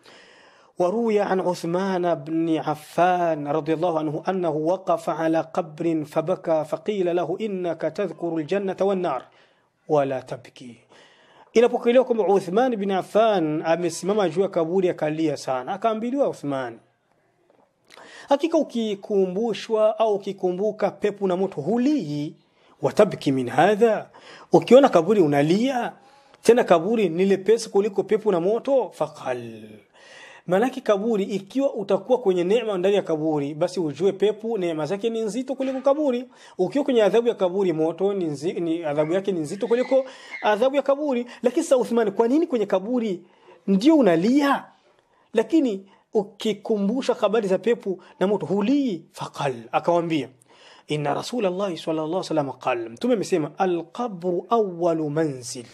وروي عن عثمان بن عفان رضي الله عنه أنه وقف على قبر فبكى فقيل له إنك تذكر الجنة والنار ولا inapokelewa kwamba Uthman bin Affan amesimama juu ya kaburi akalia sana, akaambiliwa Uthman, hakika ukikumbushwa au ukikumbuka pepo na moto hulii, watabki min hadha, ukiona kaburi unalia tena, kaburi ni lepesi kuliko pepo na moto. Faqal, maanake kaburi, ikiwa utakuwa kwenye neema ndani ya kaburi, basi ujue pepo neema zake ni nzito kuliko kaburi. Ukiwa kwenye adhabu ya kaburi, moto ni, nzi, ni adhabu yake ni nzito kuliko adhabu ya kaburi. Lakini sa Uthmani, kwa nini kwenye kaburi ndio unalia, lakini ukikumbusha habari za pepo na moto hulii? Faqal, akamwambia inna rasulallahi sallallahu alaihi wasallam qala, mtume amesema alqabru awwalu manzil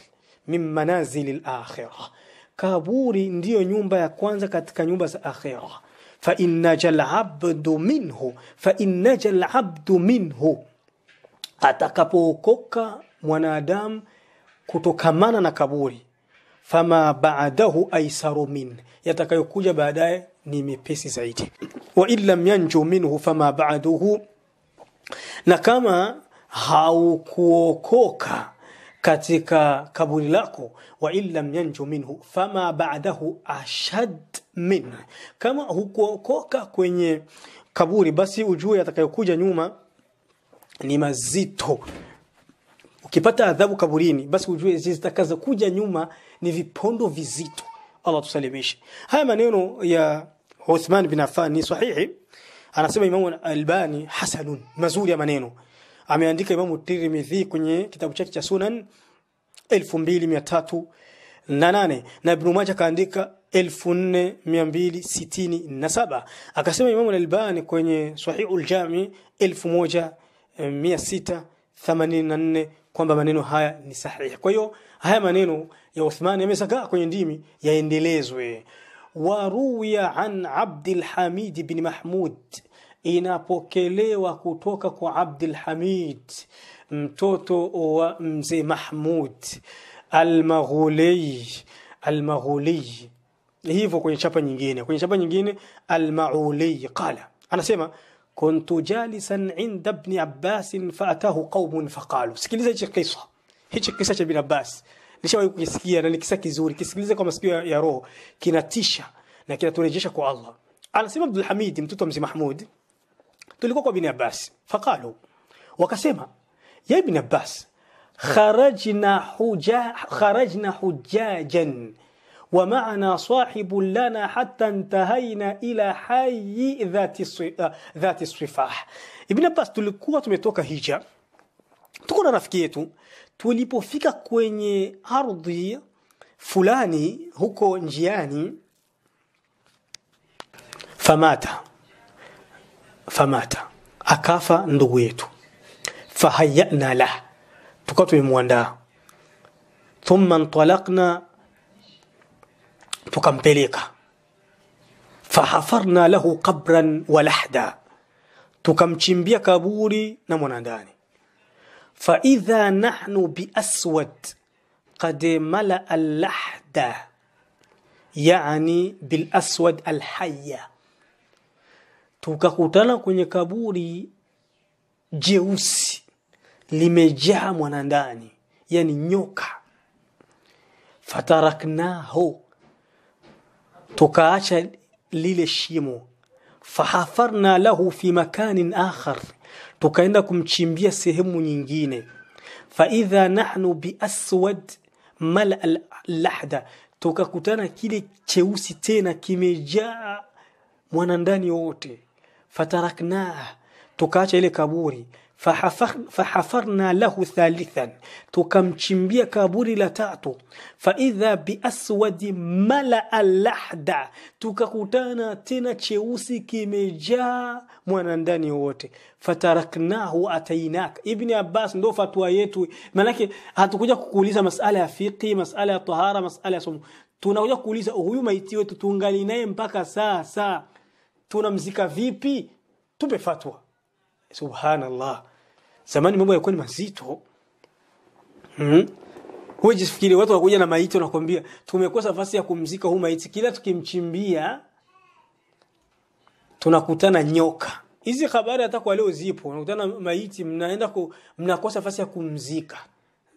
min manazili al-akhirah, kaburi ndiyo nyumba ya kwanza katika nyumba za akhira. Fa innaja al-abdu minhu, fa innaja al-abdu minhu, atakapookoka mwanadamu kutokamana na kaburi, fama badahu aisaru min, yatakayokuja baadaye ni mepesi zaidi. Wa in lam yanju minhu fama ba'dahu na kama haukuokoka katika kaburi lako wa illam yanju minhu fama baadahu ashad min, kama hukuokoka kwenye kaburi, basi ujue atakayokuja nyuma ni mazito. Ukipata adhabu kaburini, basi ujue kuja nyuma ni vipondo vizito. Allah tusalimishe. Haya maneno ya Uthman bin Affan ni sahihi anasema Imamu Albani hasanun, mazuri ya maneno. Ameandika Imamu Tirmidhi kwenye kitabu chake cha Sunan 2308 na Ibn Majah kaandika 4267 akasema Imamu Albani kwenye Sahihul Jami 1684 kwamba maneno haya ni sahihi. Kwa hiyo haya maneno ya uthmani yamesaka kwenye ndimi yaendelezwe waruwiya an Abdilhamid bin Mahmud, inapokelewa kutoka kwa Abdilhamid mtoto wa mzee Mahmud Almaghuli Almaghuli. Hivyo kwenye chapa nyingine, kwenye chapa nyingine Almauli qala, anasema kuntu jalisan inda ibn Abbas faatahu qaumun faqalu. Sikiliza hichi kisa, hichi kisa cha ibn Abbas nishawahi kukisikia na ni kisa kizuri, kisikilize kwa masikio ya, roho, kinatisha na kinaturejesha kwa Allah. Anasema abdulhamidi mtoto wa Mzee Mahmud, tulikuwa kwa bini Abbas faqalu, wakasema ya ibni Abbas, kharajna huja kharajna hujajan ومعنا صاحب لنا حتى انتهينا الى حي ذات ذات الصفاح ابن tulikuwa tumetoka hija tuko na rafiki yetu tulipofika kwenye ardhi fulani huko njiani famata famata akafa ndugu yetu fahayana lah tukawa tumemwandaa thumma ntalakna tukampeleka fahafarna lahu qabran walahda tukamchimbia kaburi na mwanandani فإذا نحن بأسود قد ملأ اللحدة يعني بالأسود الحية تكوتنا كوني كابوري جيوسي لمجا مونانداني يعني نيوكا فتركناه تكاشا ليلشيمو فحفرنا له في مكان آخر tukaenda kumchimbia sehemu nyingine faidha nahnu biaswad mala lahda tukakutana kile cheusi tena kimejaa mwanandani wote fataraknah tukaacha ile kaburi fahafarna lahu thalithan, tukamchimbia kaburi la tatu. Faidha biaswadi malaa lahda, tukakutana tena cheusi kimejaa mwanandani wote. Fataraknahu atainak. Ibni Abbas, ndo fatwa yetu, maanake hatukuja kukuuliza masala ya fiqhi, masala ya tahara, masala ya sumu. Tunakuja kukuuliza huyu maiti wetu tungali naye mpaka sasa, tunamzika vipi? Tupe fatwa. Subhanallah. Zamani mambo yalikuwa ni mazito. Mm. Wewe jisifikiri watu wakuja na maiti wanakwambia tumekosa nafasi ya kumzika huu maiti. Kila tukimchimbia tunakutana nyoka. Hizi habari hata kwa leo zipo. Unakutana maiti mnaenda ku, mnakosa nafasi ya kumzika.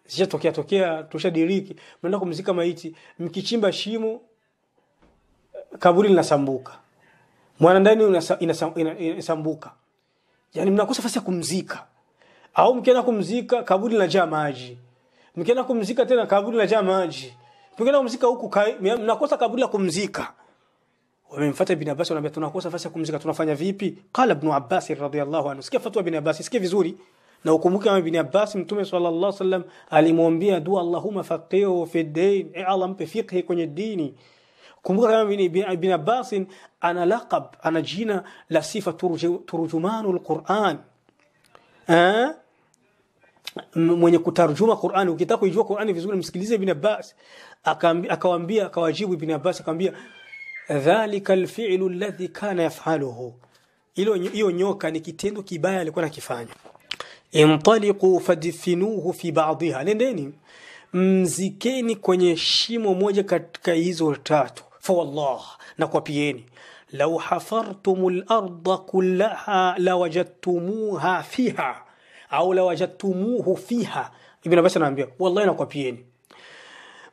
Zishatokea tokea tokea tushadiriki. Mnaenda kumzika maiti, mkichimba shimo kaburi linasambuka. Mwana ndani inasambuka. Ina, yani mnakosa nafasi ya kumzika au mkienda kumzika kaburi linajaa maji, mkienda kumzika tena kaburi linajaa maji, mkienda kumzika huku mnakosa kaburi la kumzika. Wamemfuata Ibn Abbas wanamwambia, tunakosa nafasi ya kumzika, tunafanya vipi? Qala Ibn Abbas radhiyallahu anhu, sikia fatwa Ibn Abbas, sikia vizuri na ukumbuke kama Ibn Abbas Mtume sallallahu alaihi wasallam alimwambia dua Allahumma faqihu fi din, e Allah mpe fiqhi kwenye dini. Kumbuka kama Ibn Abbas ana laqab, ana jina la sifa turjumanu alquran eh mwenye kutarjuma Qur'ani. Ukitaka kujua Qur'ani vizuri, msikilize Ibn Abbas. Akawaambia, akawajibu Ibn Abbas akamwambia, dhalika alfi'lu alladhi kana yaf'aluhu, hiyo nyoka ni kitendo kibaya alikuwa nakifanya. Intaliqu fadfinuhu fi ba'dihha, nendeni mzikeni kwenye shimo moja katika hizo tatu. wallah, na kwapieni lau hafartum larda kullaha lawajadtumuha fiha au la wajatumuhu fiha ibn abbas anaambia wallahi nakwapieni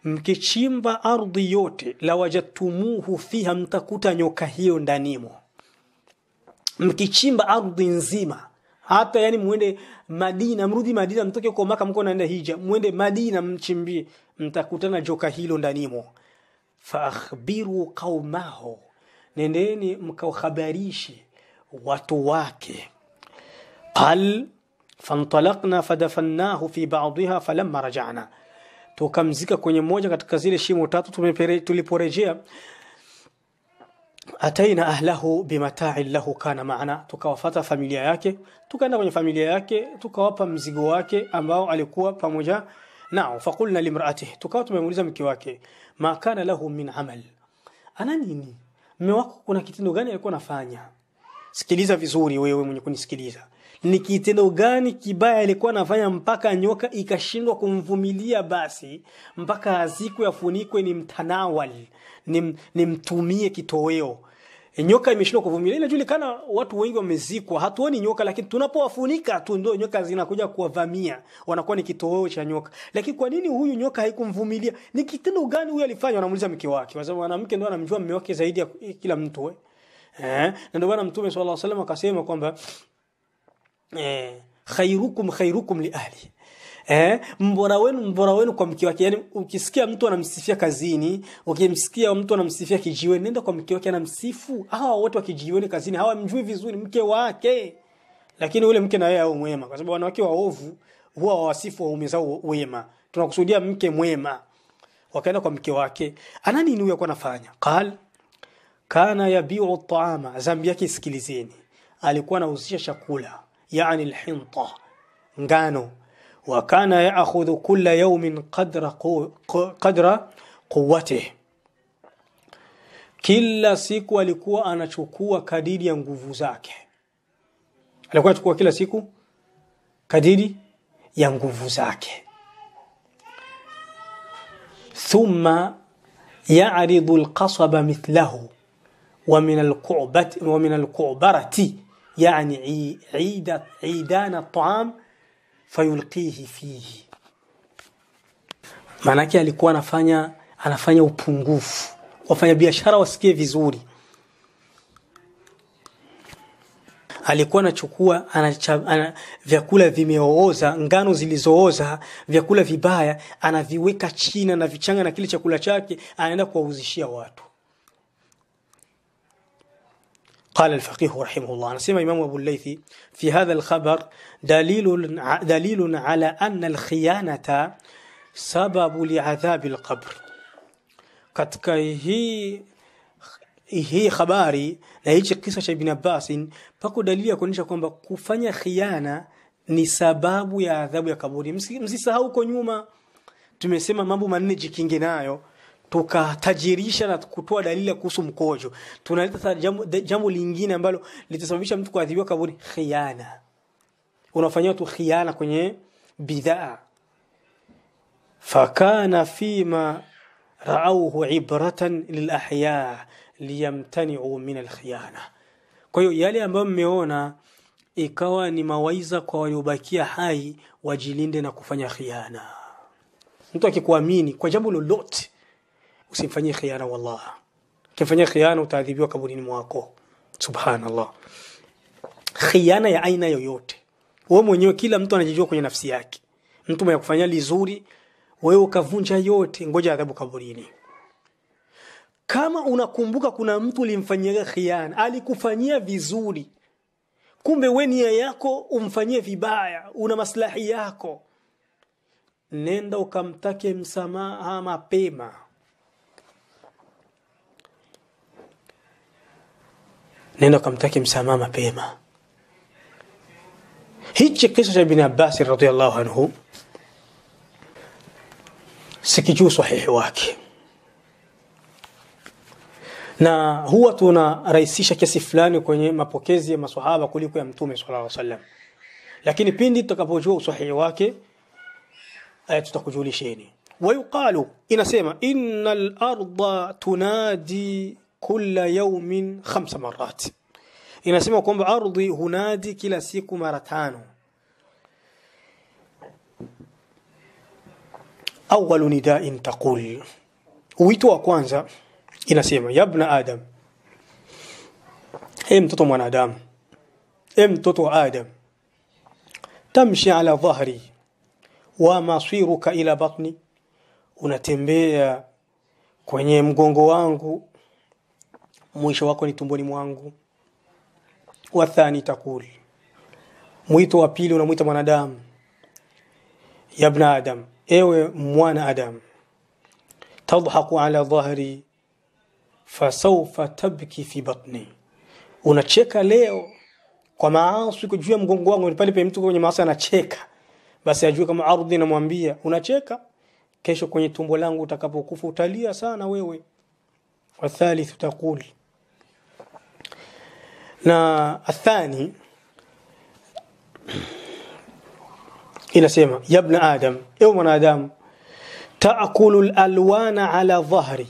mkichimba ardhi yote la wajatumuhu fiha mtakuta nyoka hiyo ndanimo mkichimba ardhi nzima hata yani muende madina mrudi madina mtoke kwa maka mko naenda hija muende madina mchimbie mtakutana joka hilo ndanimo faakhbiru qaumahu nendeni mkawahabarishe watu wake qal fantalaqna fadafannahu fi ba'dihha falamma raja'na, tukamzika kwenye moja katika zile shimo tatu. Tuliporejea ataina ahlahu bimata'in lahu kana maana, tukawafata familia yake, tukaenda kwenye familia yake, tukawapa mzigo wake ambao alikuwa pamoja nao. Faqulna limraati, tukawa tumemuuliza mke wake, ma kana lahu min amal, ana nini mme wako, kuna kitendo gani alikuwa anafanya? Sikiliza vizuri wewe mwenye kunisikiliza ni kitendo gani kibaya alikuwa anafanya mpaka nyoka ikashindwa kumvumilia basi mpaka aziku yafunikwe ni mtanawal ni, ni mtumie kitoweo nyoka imeshindwa kuvumilia. Inajulikana watu wengi wamezikwa, hatuoni nyoka, lakini tunapowafunika tu ndio nyoka zinakuja kuwavamia, wanakuwa ni kitoweo cha nyoka. Lakini kwa nini huyu nyoka haikumvumilia? Ni kitendo gani huyu alifanya? Wanamuuliza mke wake, kwa sababu mwanamke ndio anamjua mume wake zaidi ya kila mtu eh. eh? Na ndio bwana Mtume sallallahu alaihi wasallam akasema kwamba Eh, khairukum khairukum li ahli Eh, mbora wenu mbora wenu kwa mke wake. Yani ukisikia mtu anamsifia kazini, ukimsikia mtu anamsifia kijiweni, nenda kwa mke wake anamsifu. Hawa wote wa kijiweni kazini hawa mjui vizuri mke wake. Lakini ule mke na yeye au mwema, kwa sababu wanawake waovu huwa wawasifu waume zao wema. Tunakusudia mke mwema. Wakaenda kwa mke wake. ana nini huyo anafanya? Qal kana yabiu taama. Zambi yake isikilizeni. Alikuwa anahusisha chakula. يعني الحنطة نغانو وكان يأخذ كل يوم قدر, قدر قوته كلا سيكو ولكو أنا شكوى كديري ينقفو زاك ألكو أنا كلا سيكو كديري ينقفو زاك ثم يعرض القصب مثله ومن الكعبة ومن الكعبرة يعني عيد عيدان الطعام fayulqihi fihi maanake alikuwa anafanya anafanya upungufu wafanya biashara wasikie vizuri alikuwa anachukua ana, vyakula vimeooza ngano zilizooza vyakula vibaya anaviweka na vichanga na kile chakula chake anaenda kuwauzishia watu قال الفقيه رحمه الله نسمع إمام أبو الليث في هذا الخبر دليل, دليل على أن الخيانة sababu liadhabi lqabr. Katika hii hii habari na hichi kisa cha Ibn Abbas pako dalili ya kuonyesha kwamba kufanya khiana ni sababu ya adhabu ya kaburi. Msisahau huko nyuma tumesema mambo manne, jikinge nayo tukatajirisha na kutoa dalili kuhusu mkojo, tunaleta jambo, lingine ambalo litasababisha mtu kuadhibiwa kaburi, khiana. Unafanyia tu khiana kwenye bidhaa. Fakana fima raauhu ibratan lilahya liyamtaniu min alkhiana Kwa hiyo yale ambayo mmeona ikawa ni mawaiza kwa waliobakia hai, wajilinde na kufanya khiana. Mtu akikuamini kwa jambo lolote usimfanyie khiana wallah ukimfanyia khiana utaadhibiwa kaburini mwako subhanallah khiana ya aina yoyote wewe mwenyewe kila mtu anajijua kwenye nafsi yake mtu mwenye kufanya lizuri wewe ukavunja yote ngoja adhabu kaburini kama unakumbuka kuna mtu ulimfanyia khiana alikufanyia vizuri kumbe we nia yako umfanyie vibaya una maslahi yako nenda ukamtake msamaha mapema nenda kamtaki msamaha mapema hichi kisa cha ibn Abbas radhiyallahu anhu sikijuu sahihi wake na huwa tunarahisisha kesi fulani kwenye mapokezi ya maswahaba kuliko ya mtume sallallahu alaihi wasallam lakini pindi tutakapojua usahihi wake eh, tutakujulisheni wayuqalu inasema innal arda tunadi kulla yaumin khamsa marat, inasema kwamba ardhi hunadi kila siku mara tano. Awalu nidain taqul, wito wa kwanza inasema ya ibn adam, e mtoto mwanadamu, e mtoto wa Adam, tamshi ala dhahri wa masiruka ila batni, unatembea kwenye mgongo wangu mwisho wako ni tumboni mwangu thani takul, mwito wa pili unamwita mwanadamu ibn adam ewe mwana adam tadhaku ala dhahri fasaufa tabki fi batni unacheka leo kwa maasi iko juu ya mgongo wangu pale pe mtu kwenye maasi anacheka basi ajue kama ardhi inamwambia unacheka kesho kwenye tumbo langu utakapokufa utalia sana wewe wathalithu taqul na athani inasema yabna adam ewe mwanadamu taakulu lalwana ala dhahri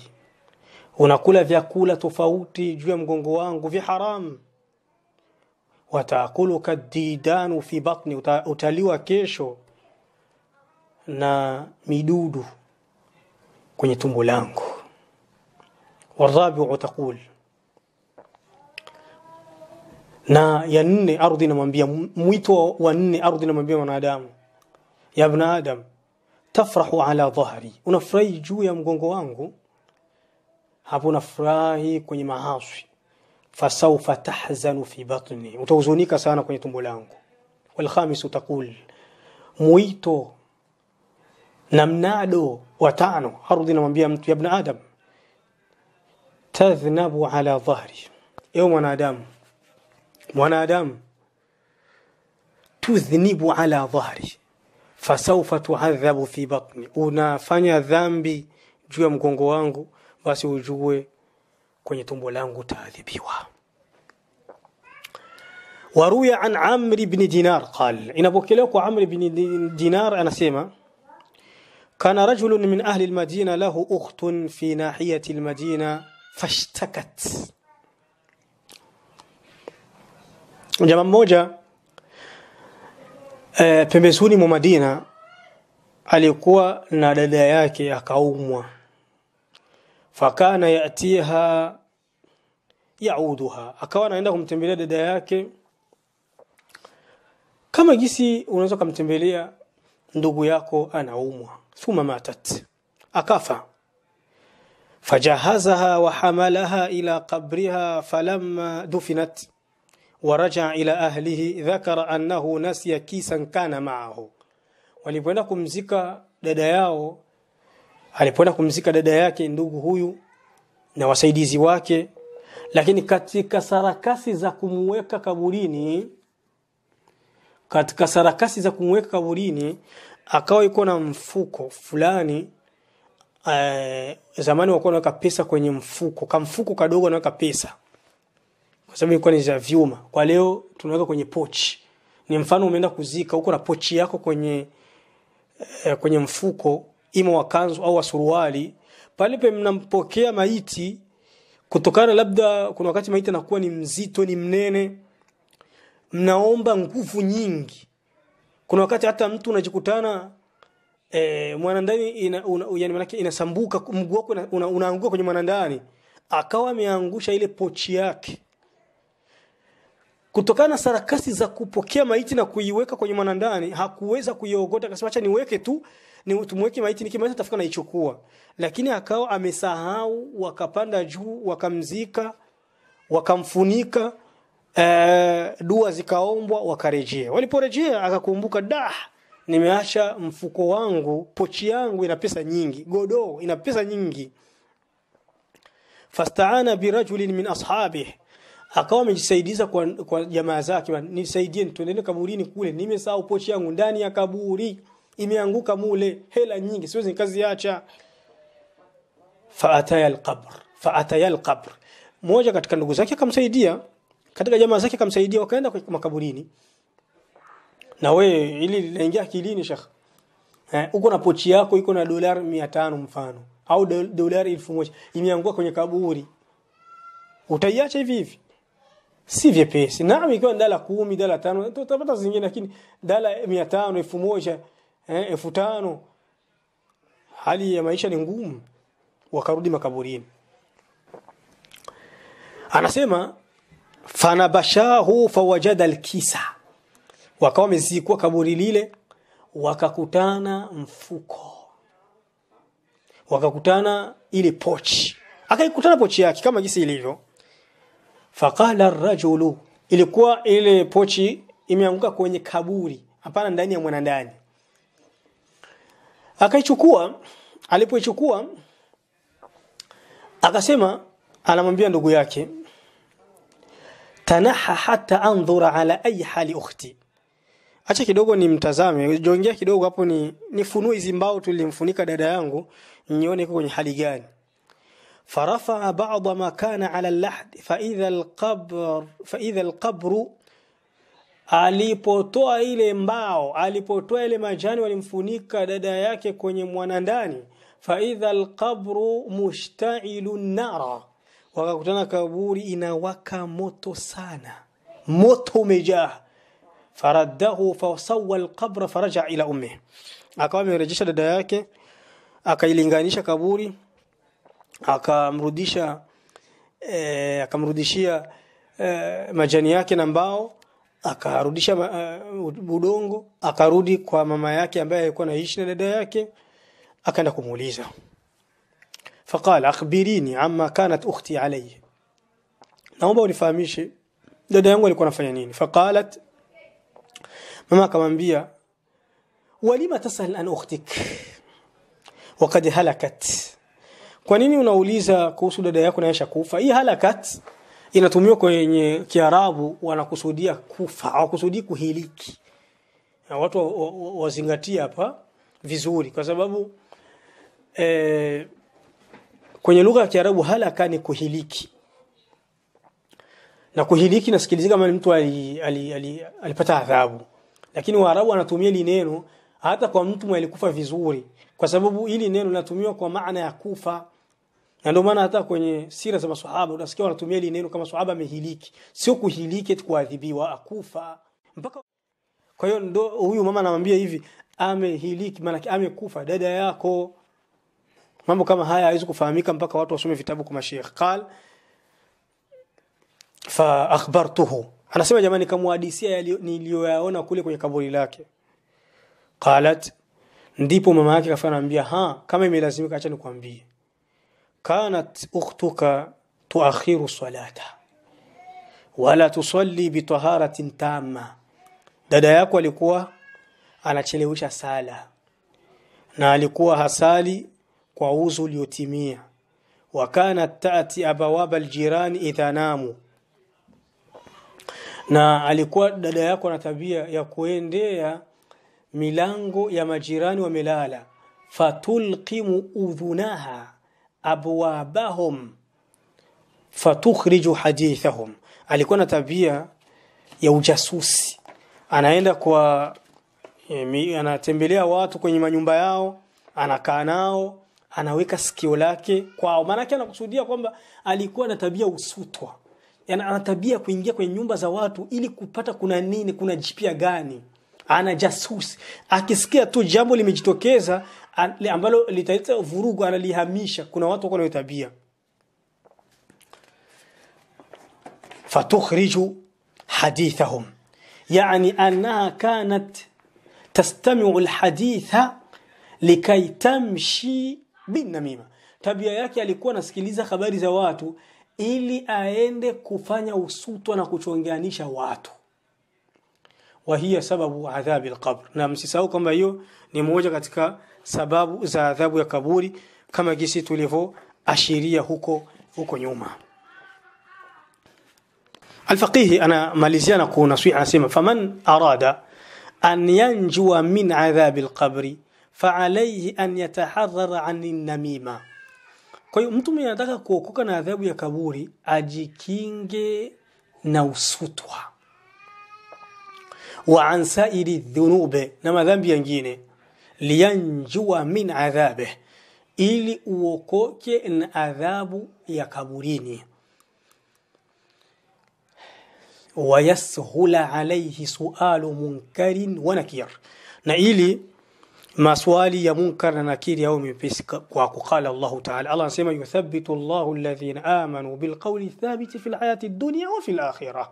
unakula vyakula tofauti juu ya mgongo wangu vya haramu wataakuluka didanu fi batni utaliwa kesho na midudu kwenye tumbo langu warabiu taqul na ya nne ardhi inamwambia mwito wa nne ardhi inamwambia mwanadamu ya bna adam tafrahu ala dhahri unafurahi juu ya mgongo wangu hapo unafurahi kwenye mahaswi fasaufa tahzanu fi batni utahuzunika sana kwenye tumbo langu walkhamisu taqul mwito na mnado wa tano ardhi inamwambia mtu ya bna adam tadhnabu ala dhahri ewe mwanadamu mwanadamu tudhnibu ala dhahri fasaufa tuadhabu fi batni, unafanya dhambi juu ya mgongo wangu, basi ujue kwenye tumbo langu utaadhibiwa. Waruya an Amri bni Dinar qal, inapokelewa kwa Amri bni Dinar anasema kana rajulun min ahli lmadina lahu ukhtun fi nahiyati lmadina fashtakat Jamaa mmoja e, pembezoni mwa Madina alikuwa na dada yake akaumwa, fakana yatiha yauduha, akawa anaenda kumtembelea dada yake kama gisi unaweza kumtembelea ndugu yako anaumwa. suma matat, akafa. Fajahazaha wa hamalaha ila qabriha falamma dufinat waraja ila ahlihi dhakara annahu nasiya kisan kana maahu. Walipoenda kumzika dada yao, alipoenda kumzika dada yake ndugu huyu na wasaidizi wake, lakini katika sarakasi za kumweka kaburini, katika sarakasi za kumweka kaburini akawa yuko na mfuko fulani eh, zamani walikuwa wanaweka pesa kwenye mfuko, kamfuko kadogo anaweka pesa kwa sababu ilikuwa ni za vyuma. Kwa leo tunaweka kwenye pochi. Ni mfano umeenda kuzika huko na pochi yako kwenye eh, kwenye mfuko ima wa kanzu au wa suruali, pale pe mnampokea maiti kutokana, labda kuna wakati maiti anakuwa ni mzito, ni mnene, mnaomba nguvu nyingi. Kuna wakati hata mtu unajikutana eh, mwanandani ina, una, yani manake inasambuka mguu wako unaanguka una, una kwenye mwanandani, akawa ameangusha ile pochi yake kutokana na sarakasi za kupokea maiti na kuiweka kwenye mwanandani, hakuweza kuiogota, akasema acha niweke tu ni tumweke maiti, nikimaliza tafika naichukua. Lakini akawa amesahau, wakapanda juu, wakamzika, wakamfunika. e, dua zikaombwa, wakarejea. Waliporejea akakumbuka, da, nimeacha mfuko wangu, pochi yangu ina pesa nyingi, godoo ina pesa nyingi. Fastaana birajulin min ashabihi akawa amejisaidiza kwa, kwa jamaa zake, nisaidie, tuendeni kaburini kule, nimesahau pochi yangu ndani ya kaburi, imeanguka mule, hela nyingi, siwezi nikaziacha. Faataya alqabr, faataya alqabr. moja katika ndugu zake akamsaidia, katika jamaa zake akamsaidia, wakaenda kwa makaburini. Na we ili linaingia akilini shekh, eh, uko na pochi yako iko na dolar 500 mfano au dolar 1000 imeanguka kwenye kaburi, utaiacha hivi hivi? si vyepesi. Naam, ikiwa dala kumi, dala tano tutapata zingine, lakini dala mia tano, elfu moja, eh, elfu tano, hali ya maisha ni ngumu, wakarudi makaburini. Anasema fanabashahu fawajada lkisa wakawa wamezikua kaburi lile, wakakutana mfuko, wakakutana ile pochi, akaikutana pochi yake kama jisi ilivyo Faqala rajulu, ilikuwa ile pochi imeanguka kwenye kaburi, hapana ndani ya mwanandani. Akaichukua, alipoichukua akasema, anamwambia ndugu yake, tanaha hata andhura ala ayi hali ukhti acha kidogo nimtazame, jongea kidogo hapo, ni nifunue hizi mbao tulimfunika dada yangu, nione iko kwenye hali gani. فرفع بعض ما كان على اللحد فإذا القبر فإذا القبر alipotoa ile mbao alipotoa ile majani walimfunika dada yake kwenye mwanandani faidha alqabru mushtailu nara wakakutana kaburi inawaka moto sana moto umejaa faraddahu fasawa alqabra faraja ila ummih akawa amerejesha dada yake akailinganisha kaburi akamrudisha e, akamrudishia e, majani yake na mbao akarudisha uh, udongo akarudi kwa mama yake ambaye alikuwa naishi na dada yake akaenda kumuuliza faqala akhbirini amma kanat ukhti alayhi naomba unifahamishe dada yangu alikuwa anafanya nini faqalat mama akamwambia walima tasal an ukhtik وقد halakat kwa nini unauliza kuhusu dada yako naye kufa Hii halakat inatumiwa kwenye Kiarabu, wanakusudia kufa, hawakusudii kuhiliki. Na watu wazingatie hapa vizuri, kwa sababu e, kwenye lugha ya Kiarabu halaka ni kuhiliki na kuhiliki nasikilizika kama mtu alipata ali, ali, ali adhabu, lakini Waarabu wanatumia hili neno hata kwa mtu alikufa vizuri, kwa sababu hili neno linatumiwa kwa maana ya kufa na ndio maana hata kwenye sira za maswahaba unasikia wanatumia hili neno kama swahaba amehiliki. Sio kuhiliki kuadhibiwa, akufa mpaka. Kwa hiyo ndo huyu mama anamwambia hivi, amehiliki maana amekufa dada yako. Mambo kama haya hayawezi kufahamika mpaka watu wasome vitabu kwa mashekh. Qal fa akhbartuhu, anasema jamani, kamhadisia niliyoyaona kule kwenye kaburi lake. Qalat, ndipo mama yake kafa, anamwambia ha, kama imelazimika, acha nikwambie kanat ukhtuka tuakhiru salata wala tusalli bitaharatin tamma, dada yako alikuwa anachelewesha sala na alikuwa hasali kwa uzu uliotimia. wa kanat taati abawaba aljirani idha namu, na alikuwa dada yako na tabia ya kuendea milango ya majirani wamelala, fatulqimu udhunaha abwabahum fatukhriju hadithahum. Alikuwa na tabia ya ujasusi, anaenda kwa eh, anatembelea watu kwenye manyumba yao, anakaa nao, anaweka sikio lake kwao. Maanake anakusudia kwamba alikuwa na tabia usutwa, yani ana tabia kuingia kwenye nyumba za watu ili kupata kuna nini, kuna jipya gani, ana jasusi. Akisikia tu jambo limejitokeza ambalo litaleta vurugu analihamisha. Kuna watu wako na tabia fatukhriju hadithahum, yani anna kanat tastamiu alhaditha likai tamshi binamima. Tabia yake alikuwa anasikiliza habari za watu ili aende kufanya usutwa na kuchongeanisha watu wahiya sababu adhabi alqabr, na msisahau kwamba hiyo ni moja katika sababu za adhabu ya kaburi kama tulivyo ashiria huko huko nyuma alfaqihi anamalizia na kunaswihi anasema faman arada an yanjua min adhabi fa alayhi an yataharara an namima kwa hiyo mtu mwenye anataka kuokoka na adhabu ya kaburi ajikinge na usutwa wa an sairi dhunube na madhambi yengine liyanjua min adhabe, ili uokoke na adhabu ya kaburini. wayashula alaihi sualu munkarin wa nakir, na ili maswali ya munkar na nakiri yawe mepesi kwako. Qala Allahu taala, Allah anasema yuthabitu llahu alladhina amanu bilqauli thabiti fi lhayati dunya wa fi lakhira.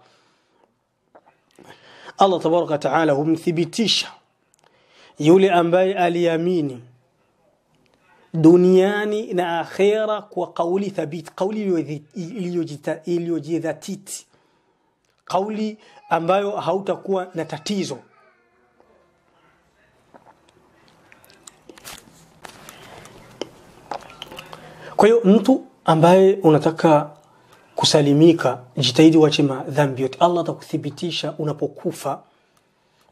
Allah tabaraka wataala humthibitisha yule ambaye aliamini duniani na akhera kwa kauli thabiti, kauli iliyojidhatiti, kauli ambayo hautakuwa na tatizo. Kwa hiyo mtu ambaye unataka kusalimika, jitahidi wache madhambi yote. Allah atakuthibitisha unapokufa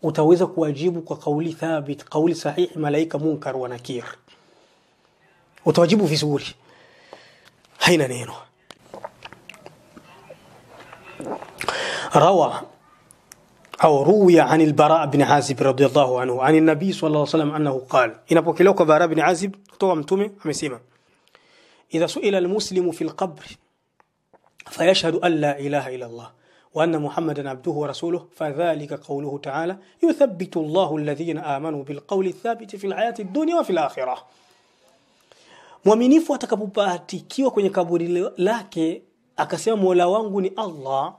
utaweza kuwajibu kwa kauli thabit, kauli sahihi malaika Munkar wa Nakir, utawajibu vizuri, haina neno. Rawa au روي an البراء بن عازب رضي الله عنه عن النبي صلى الله عليه وسلم أنه قال inapokelewa kwa Bara bin Azib kutoka Mtume amesema idha suila almuslimu fi lqabri fayashhadu an la ilaha illa Allah wa anna Muhammadan وأن محمدا عبده ورسوله فذلك قوله تعالى يثبت الله الذين آمنوا بالقول الثابت في dunya wa fil akhirah mwaminifu atakapobahatikiwa kwenye kaburi lake akasema mola wangu ni allah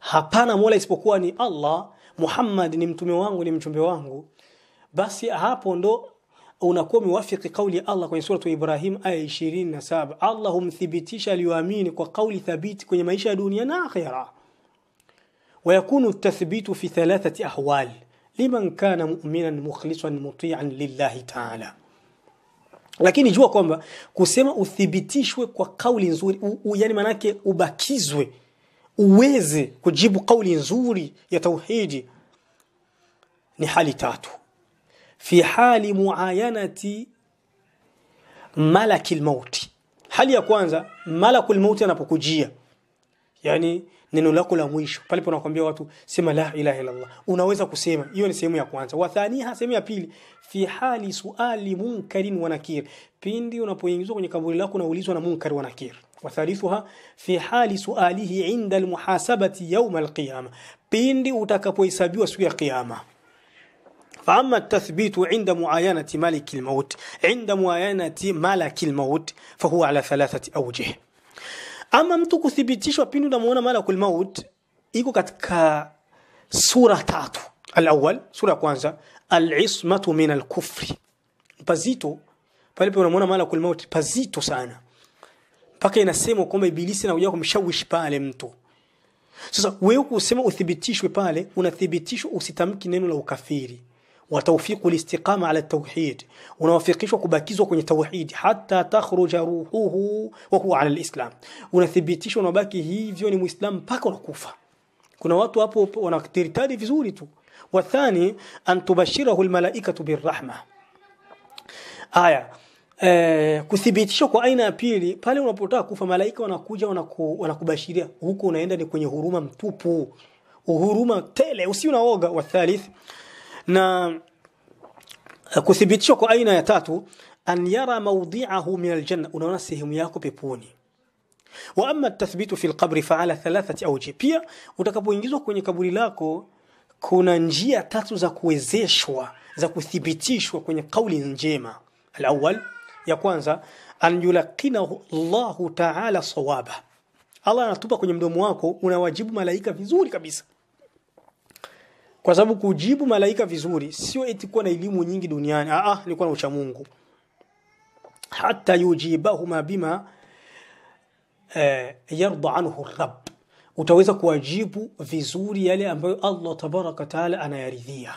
hapana mola isipokuwa ni allah muhammad ni mtume wangu ni mchumbe wangu basi hapo ndo unakuwa umewafiki kauli ya allah kwenye sura ya ibrahim aya 27 allah humthibitisha aliyoamini kwa kauli thabiti kwenye maisha ya dunia na akhira ويكون التثبيت في ثلاثة أحوال liman kana mu'minan mukhlisan muti'an lillahi ta'ala lakini jua kwamba kusema uthibitishwe kwa kauli nzuri u, yani manake ubakizwe uweze kujibu kauli nzuri ya tauhidi ni hali tatu fi hali muayanati malaki lmauti hali ya kwanza malaku lmauti anapokujia yani neno lako la mwisho pale unakwambia watu sema la ilaha illallah unaweza kusema hiyo ni sehemu ya kwanza wathaniha sehemu ya pili fi hali suali munkarin wa nakir pindi unapoingizwa kwenye kaburi lako unaulizwa na munkar wa nakir wathalithuha fi hali sualihi inda almuhasabati yawm alqiyama pindi utakapohesabiwa siku ya kiyama فاما التثبيت عند معاينه ملك الموت عند معاينه ملك الموت فهو على ثلاثه اوجه ama mtu kuthibitishwa pindi unamuona malakul maut iko katika sura tatu alawal sura ya kwanza alismatu min alkufri pazito pale unamuona malakul maut pazito sana mpaka inasema kwamba ibilisi nakuja kumshawishi pale mtu sasa wewe kusema uthibitishwe pale unathibitishwa usitamki neno la ukafiri wa tawfiqu listiqama ala tauhid, unawafikishwa kubakizwa kwenye tauhid, hata takhruja ruhuhu wa huwa ala lislam, unathibitishwa unabaki hivyo ni muislamu mpaka unakufa. Kuna watu hapo wanatirtadi vizuri tu. Wathani an tubashirahu almalaikatu birrahma. Aya, Eh, kuthibitishwa kwa aina ya pili pale unapotaka kufa, malaika wanakuja wanaku, wanakubashiria huko unaenda, ni kwenye huruma mtupu, uhuruma tele, usi unaoga. Wathalith na eh, kuthibitishwa kwa aina ya tatu an yara mawdi'ahu min aljanna unaona sehemu yako peponi wa amma tathbitu fi lqabri fa ala thalathati awji pia utakapoingizwa kwenye kaburi lako kuna njia tatu za kuwezeshwa za kuthibitishwa kwenye kauli njema alawwal ya kwanza an yulaqinahu Allahu ta'ala sawaba Allah anatupa kwenye mdomo wako unawajibu malaika vizuri kabisa kwa sababu kujibu malaika vizuri sio eti kuwa na elimu nyingi duniani, aa, ah, ah, ni kuwa na uchamungu. Hata yujibahuma bima eh, yarda anhu rabb, utaweza kuwajibu vizuri yale ambayo Allah tabaraka taala anayaridhia.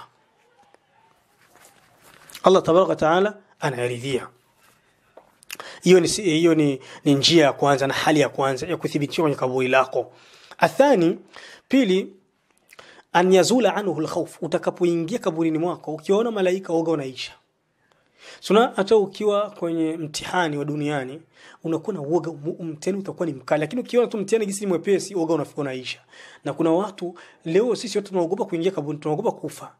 Allah tabaraka taala anayaridhia. Hiyo ni hiyo ni, ni njia ya kwanza na hali ya kwanza ya kuthibitisha kwenye kaburi lako. Athani, pili an yazula anhu alkhawf, utakapoingia kaburini mwako ukiona malaika uoga unaisha. Suna hata ukiwa kwenye mtihani wa duniani unakuwa na uoga, mtihani utakuwa ni mkali, lakini ukiona tu mtihani gisi ni mwepesi, uoga unafika unaisha. Na kuna watu leo sisi watu tunaogopa kuingia kaburi, tunaogopa kufa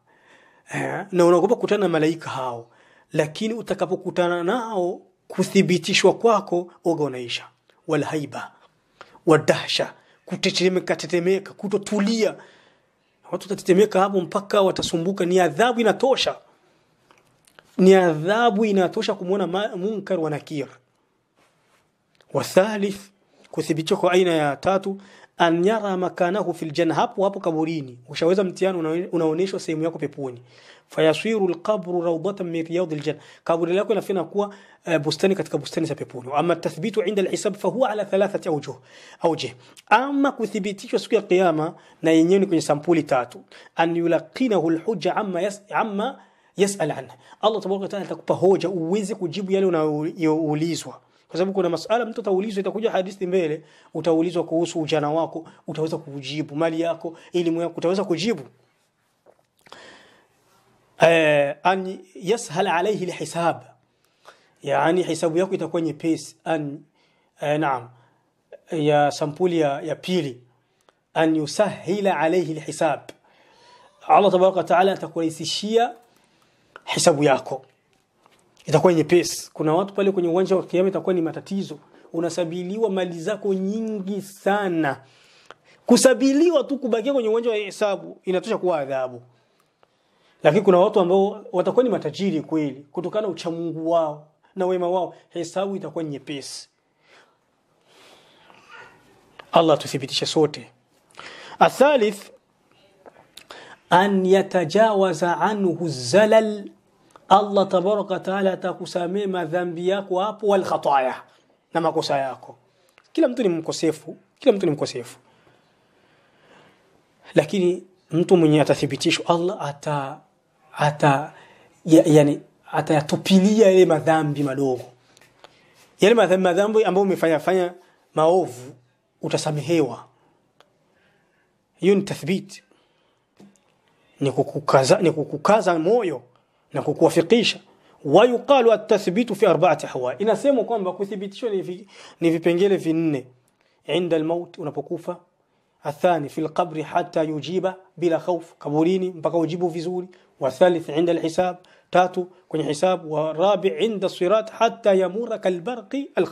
eh, na unaogopa kukutana na malaika hao, lakini utakapokutana nao kuthibitishwa kwako uoga unaisha, walhaiba wadahsha, kutetemeka tetemeka, kutotulia watu watatetemeka hapo mpaka watasumbuka ni adhabu inatosha ni adhabu inatosha kumwona munkar wa nakir wathalith kuthibitisha kwa aina ya tatu an yara makanahu fil janna, hapo hapo kaburini ushaweza mtihani unaonyeshwa sehemu yako peponi. Fayasiru alqabru rawdatan min riyadil janna, kaburi lako inafina kuwa uh, bustani katika bustani za peponi. Ama tathbitu inda alhisab fahuwa ala thalathati awjuh awjuh, ama kuthibitishwa siku ya kiyama na yenyewe ni kwenye sampuli tatu. An yulaqinahu alhujja amma yas, amma yasal anha, Allah tabaraka wa taala atakupa hoja uweze kujibu yale unayoulizwa kwa sababu kuna masala mtu ataulizwa itakuja hadithi mbele, utaulizwa kuhusu ujana wako, utaweza kujibu, mali yako, elimu yako, utaweza kujibu. Eh, an yashal alayhi alhisab, yani hisabu yako itakuwa nyepesi. An eh, naam, ya sampuli ya, ya pili, an yusahila alayhi alhisab, Allah tabaraka wa taala atakurahisishia hisabu yako itakuwa nyepesi kuna watu pale kwenye uwanja wa kiyama itakuwa ni matatizo unasabiliwa mali zako nyingi sana kusabiliwa tu kubakia kwenye uwanja wa hesabu inatosha kuwa adhabu lakini kuna watu ambao watakuwa ni matajiri kweli kutokana na uchamungu wao na wema wao hesabu itakuwa nyepesi Allah tuthibitishe sote athalith an yatajawaza anhu zalal Allah tabaraka taala atakusamee madhambi yako hapo wal khataya na makosa yako. Kila mtu ni mkosefu, kila mtu ni mkosefu, lakini mtu mwenye atathibitishwa Allah ata ata ya, yani atayatupilia ile madhambi madogo, yale madhambi madhambi ambayo umefanya fanya maovu utasamehewa. Hiyo ni tathbit. ni kukukaza, ni kukukaza moyo na kukuwafikisha wayuqalu at fi arba'ati hawa inasemwa kwamba kuthibitishwa ni, vipengele vinne inda al unapokufa athani fi qabri hatta yujiba bila khawf kaburini mpaka ujibu vizuri wathalith inda al tatu kwenye hisab wa rabi inda sirat hatta yamura kalbarqi al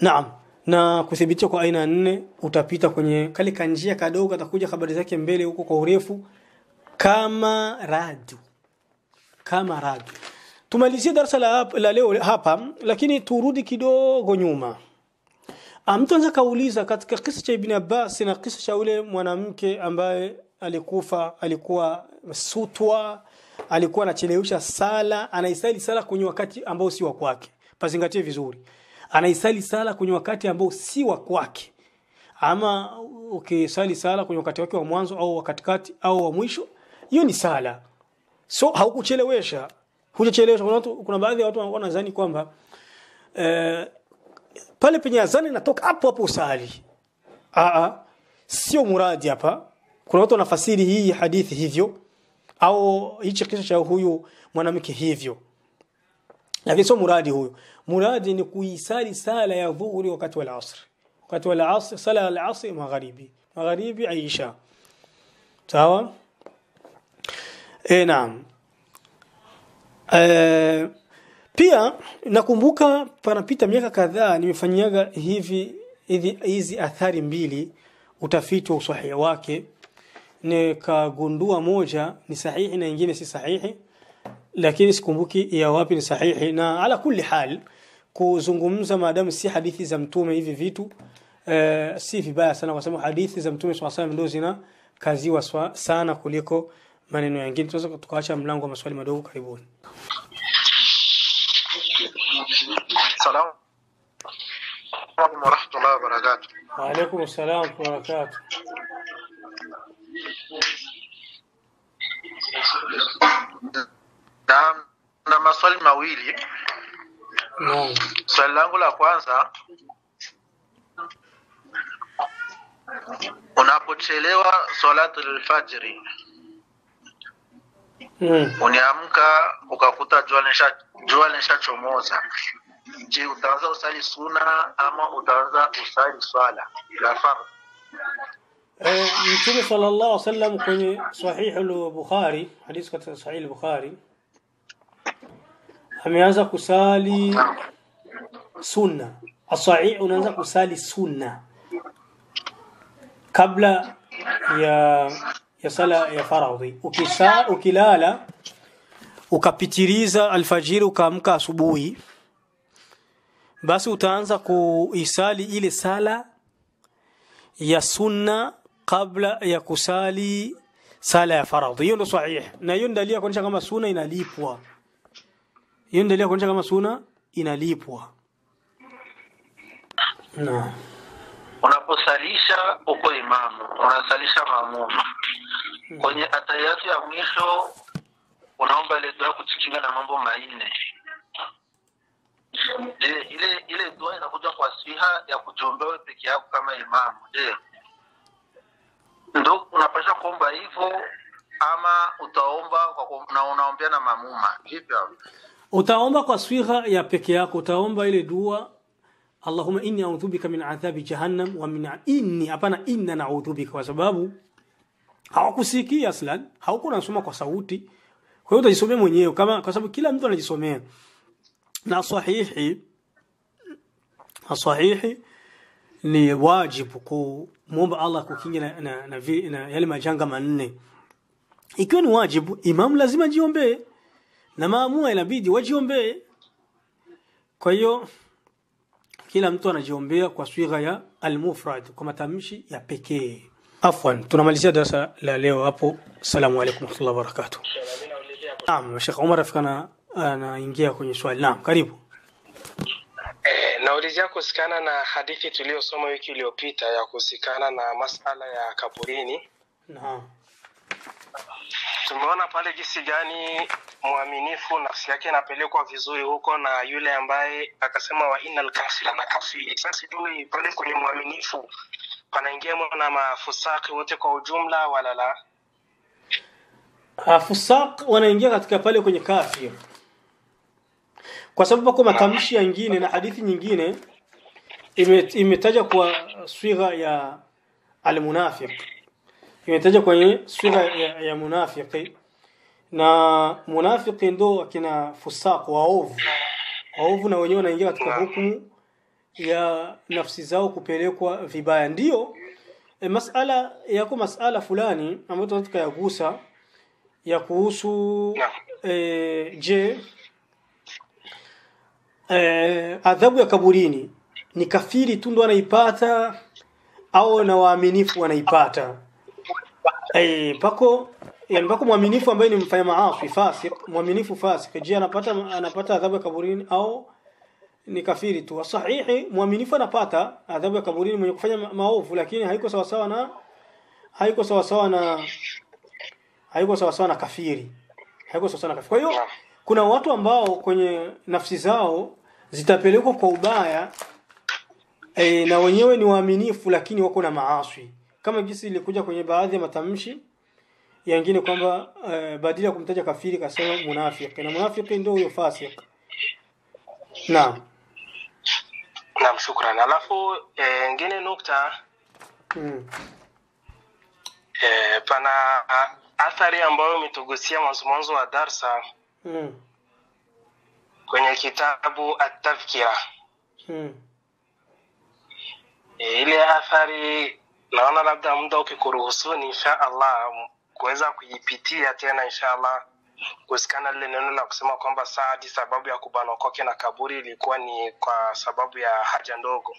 naam na kuthibitisha kwa aina nne utapita kwenye kale kanjia kadogo atakuja habari zake mbele huko kwa urefu kama radu kama radu tumalizie darasa la, la leo hapa lakini turudi kidogo nyuma ah, mtu anaweza kauliza katika kisa cha ibn abbas na kisa cha ule mwanamke ambaye alikufa alikuwa sutwa alikuwa anachelewesha sala anaisali sala kwenye wakati ambao si wa kwake pazingatie vizuri anaisali sala kwenye wakati ambao si wa kwake ama ukisali okay, sala kwenye wakati wake wa mwanzo au wakatikati au wa mwisho hiyo ni sala. So haukuchelewesha. Hujachelewesha. Kuna kuna baadhi ya watu wanadhani kwamba eh, pale penye azani natoka hapo hapo usali. Aa, ah, ah, sio muradi hapa. Kuna watu wanafasiri hii hadithi hivyo au hichi kisa cha huyu mwanamke hivyo. Lakini sio muradi huyu Muradi ni kuisali sala ya dhuhuri wakati wa asr. Wakati wa asr, sala ya asr magharibi. Magharibi Aisha. Sawa? so, E, naam. E, pia nakumbuka panapita miaka kadhaa nimefanyaga hivi hizi athari mbili utafiti wa usahihi wake nikagundua moja ni sahihi na nyingine si sahihi lakini sikumbuki ya wapi ni sahihi na ala kulli hal kuzungumza maadamu si hadithi za mtume hivi vitu e, si vibaya sana kwa sababu hadithi za mtume swalla wasallam ndio zina kaziwa sana kuliko maneno yengine, tunaweza tukaacha mlango wa maswali madogo. Karibuni. Salamu warahmatullahi wabarakatuh. salam Na, na maswali mawili no. Swali langu la kwanza, unapochelewa salatul fajri mm. Uniamka ukakuta jua lisha jua lishachomoza, je, utaanza usali suna ama utaanza usali swala la fardhi? E, eh, Mtume sallallahu alaihi wasallam kwenye sahihi al-Bukhari, hadithi katika sahihi al-Bukhari ameanza kusali sunna. Asai unaanza kusali sunna kabla ya ya sala ya faradhi. Ukisa, ukilala ukapitiriza alfajiri ukaamka asubuhi, basi utaanza kuisali ile sala ya sunna kabla ya kusali sala ya faradhi. Hiyo ndo sahihi, na hiyo ndio kuonyesha kama sunna inalipwa. Hiyo ndio kuonyesha kama sunna inalipwa. Na unaposalisha uko imamu, unasalisha maamumu Kwenye hata yake ya mwisho unaomba ile dua kujikinga na mambo manne. Je, ile ile dua inakuja kwa siha ya kujiombewe peke yako kama imamu. Je, ndo unapasha kuomba hivyo ama utaomba kwa na unaombea na mamuma? Vipi hapo? Utaomba kwa siha ya peke yako, utaomba ile dua Allahumma inni a'udhu bika min adhabi jahannam wa min inni, hapana inna na'udhu bika, kwa sababu hawakusikia aslan, hauko unasoma kwa sauti. Kwa hiyo utajisomea mwenyewe kama, kwa sababu kila mtu anajisomea. Na sahihi sahihi ni wajibu kumwomba Allah kukinga na, na, na, na yale majanga manne. Ikiwa ni wajibu, imamu lazima jiombee na maamua inabidi wajiombee. Kwa hiyo kila mtu anajiombea kwa swigha ya almufrad, kwa matamshi ya pekee. Afwan, tunamalizia darasa la leo hapo. Salamu alaikum warahmatullahi wabarakatuh. Naam, Sheikh Omar afikana anaingia kwenye swali. Naam, karibu. Eh, naulizia kuhusikana na hadithi tuliyosoma wiki iliyopita ya kuhusikana na masala ya kaburini. Naam. Tumeona pale jinsi gani mwaminifu nafsi yake inapelekwa vizuri huko na yule ambaye akasema wa innal kafira na kafiri. Sasa tuni pale kwenye mwaminifu panaingiamo na mafusaki wote kwa ujumla wala la ah, fusak wanaingia katika pale kwenye kafir kwa sababu pako matamshi yengine na hadithi nyingine imetaja kwa swiga ya almunafiq imetaja kwenye swiga ya, ya munafiki na munafiki ndo akina fusaq waovu waovu na wenyewe wanaingia katika hukumu ya nafsi zao kupelekwa vibaya. ndio e, masala yako masala fulani ambayo tunaweza tukayagusa ya kuhusu e, je e, adhabu ya kaburini ni kafiri tu ndo anaipata au na waaminifu wanaipata? E, pako yani pako mwaminifu ambaye ni mfanya maafi fasi mwaminifu fasi je anapata anapata adhabu ya kaburini au ni kafiri tu. Sahihi mwaminifu anapata adhabu ya kaburini mwenye kufanya maovu, lakini haiko sawa sawa na haiko sawa sawa na haiko sawa sawa na kafiri, haiko sawa sawa na kafiri. Kwa hiyo kuna watu ambao kwenye nafsi zao zitapelekwa kwa ubaya e, na wenyewe ni waaminifu, lakini wako na maaswi, kama jinsi ilikuja kwenye baadhi ya matamshi yangine kwamba e, badala ya kumtaja kafiri kasema munafiki, na munafiki ndio huyo fasik. Naam. Naam, shukran. Alafu e, ngine nukta mm. e, pana athari ambayo umetugusia mwanzo mwanzo wa darsa mm. kwenye kitabu Atafkira mm. e, eh, ile athari naona labda muda ukikuruhusuni insha Allah kuweza kuipitia tena insha Allah kuhusikana lile neno la kusema kwamba Saadi sababu ya kubanwa kwake na kaburi ilikuwa ni kwa sababu ya haja ndogo.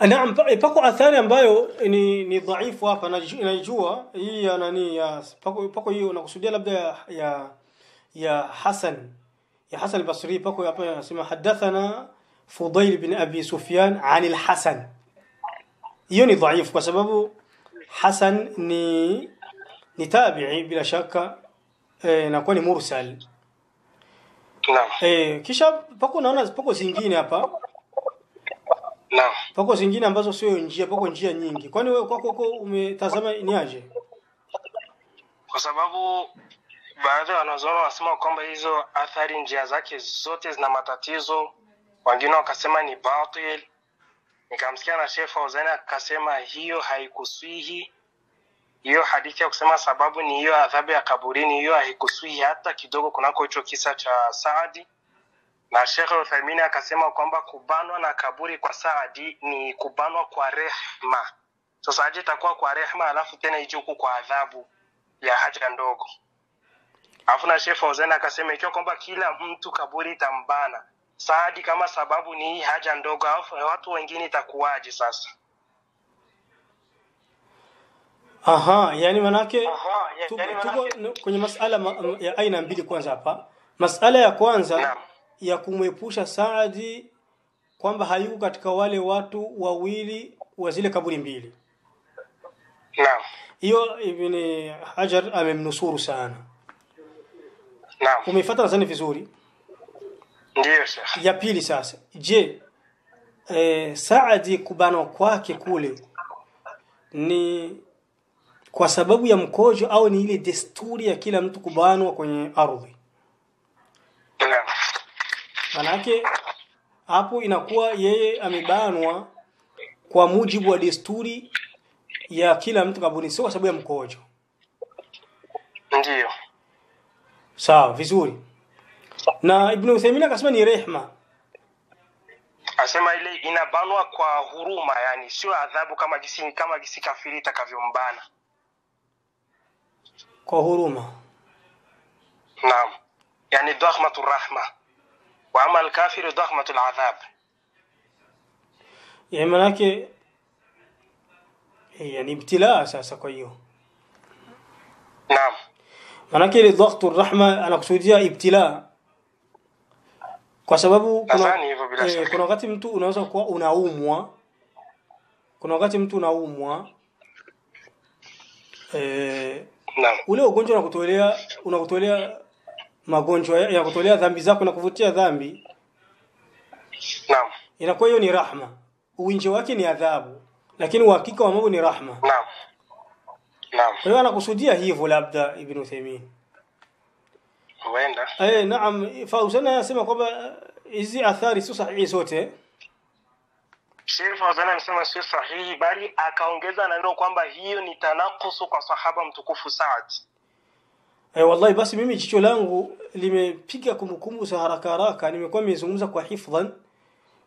Naam, pako athari ambayo ni ni dhaifu hapa, najua hii ya nani ya pako pako hiyo nakusudia labda ya ya, ya Hasan ya Hasan al-Basri pako hapa anasema hadathana Fudail bin Abi Sufyan an al-Hasan. Hiyo ni dhaifu kwa sababu Hasan ni ni tabi'i bila shaka e, eh, na kwa ni mursal naam. E, kisha pako naona pako zingine hapa naam, pako zingine ambazo sio njia, pako njia nyingi. Kwani wewe kwako kwa umetazama ni aje? Kwa sababu baadhi wanazoona wasema wanasema kwamba hizo athari njia zake zote zina matatizo, wengine wakasema ni batil. Nikamsikia na Sheikh Fauzani akasema hiyo haikuswihi hiyo hadithi ya kusema sababu ni hiyo adhabu ya kaburini, hiyo haikusui hata kidogo kunako hicho kisa cha Saadi. Na Shekhe Uthaimini akasema kwamba kubanwa na kaburi kwa Saadi ni kubanwa kwa rehma. Sasa haja itakuwa kwa rehma, alafu tena ije huku kwa adhabu ya haja ndogo. Alafu na Shekhe Fauzan akasema ikiwa kwamba kila mtu kaburi itambana Saadi kama sababu ni hii haja ndogo, alafu watu wengine itakuwaje sasa? Aha, yani manake Aha, yani tuko kwenye masala ma, ya aina mbili kwanza hapa. Masala ya kwanza na, ya kumwepusha Saadi kwamba hayuko katika wale watu wawili wa zile kaburi mbili. Naam. Hiyo Ibn Hajar amemnusuru sana. Naam. Umeifuata nadhani vizuri? Ndiyo sasa. Ya pili sasa. Je, eh, Saadi kubanwa kwake kule ni kwa sababu ya mkojo au ni ile desturi ya kila mtu kubanwa kwenye ardhi manake hapo inakuwa yeye amebanwa kwa mujibu wa desturi ya kila mtu kabuni sio kwa sababu ya mkojo ndio sawa vizuri na ibn Uthaymeen akasema ni rehma asema ile inabanwa kwa huruma yani sio adhabu kama jisi kama jisi kafiri itakavyombana كهروما نعم يعني ضخمة الرحمة وأما الكافر ضخمة العذاب يعني مناك يعني ابتلاء أساسا كيو نعم manake ile الرحمة أنا anakusudia ibtila kwa sababu kuna, eh, kuna wakati mtu unaweza kuwa unaumwa kuna wakati mtu unaumwa eh, Naam. Ule ugonjwa unakutolea unakutolea magonjwa ya kutolea dhambi zako na kuvutia dhambi. Naam. Inakuwa hiyo ni rahma. Uwinje wake ni adhabu, lakini uhakika wa mambo ni rahma. Naam. Naam. Kwa hiyo anakusudia hivyo labda Ibn Uthaymeen. Huenda. Eh, naam, usana anasema kwamba hizi athari sio sahihi zote. Sherif Fawzan amesema sio sahihi, bali akaongeza na neno kwamba hiyo ni tanakusu kwa sahaba mtukufu Saad. Eh, wallahi basi mimi jicho langu limepiga kumbukumbu za haraka haraka, nimekuwa nimezungumza kwa hifdhan,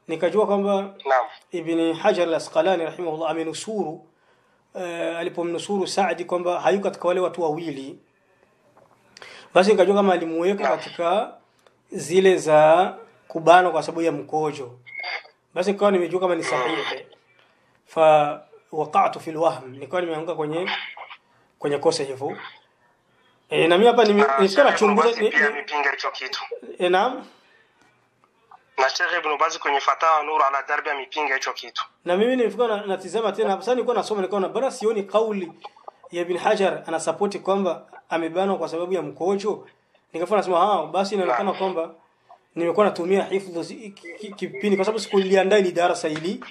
nikajua kwamba naam, Ibn Hajar al-Asqalani rahimahullah amenusuru eh, alipomnusuru Saadi kwamba hayuko katika wale watu wawili, basi nikajua kama alimuweka katika zile za kubana kwa sababu ya mkojo basi nikawa nimejua kama ni sahihi fa waqatu fi alwahm nikawa nimeanguka kwenye kwenye kosa hivyo e, na mimi hapa nishachunguza ni, nipinga hicho kitu e, naam na Sheikh Ibn Baz kwenye fatawa Nur ala Darbi amepinga hicho kitu. Na mimi nilikuwa na, tena hapa sasa, nilikuwa nasoma nikaona bora sioni kauli ya Ibn Hajar anasapoti kwamba amebanwa kwa sababu ya mkojo. Nikafuata nasema ah, basi inaonekana kwamba nimekuwa natumia hifdhi kipindi kwa sababu sikuliandaa ili darasa hili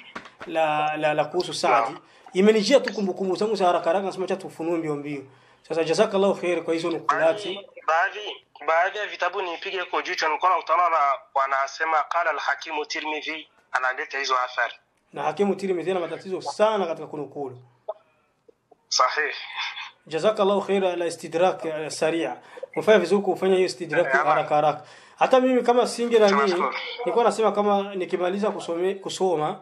la la, la kuhusu Saadi. Imenijia tu kumbukumbu zangu za haraka haraka, nasema acha tufunue mbio mbio. Sasa jazakallahu khair kwa hizo nukulati. Baadhi baadhi ya vitabu nipige kwa jicho, nilikuwa nakutana na wanasema qala al-Hakimu Tirmidhi analeta hizo athari, na Hakimu Tirmidhi ana matatizo sana katika kunukulu. Sahih. Jazakallahu khair ala istidrak saria. mfaya vizuri kufanya hiyo istidrak eh, haraka haraka. Hata mimi kama singe na nini nilikuwa nasema kama nikimaliza kusome, kusoma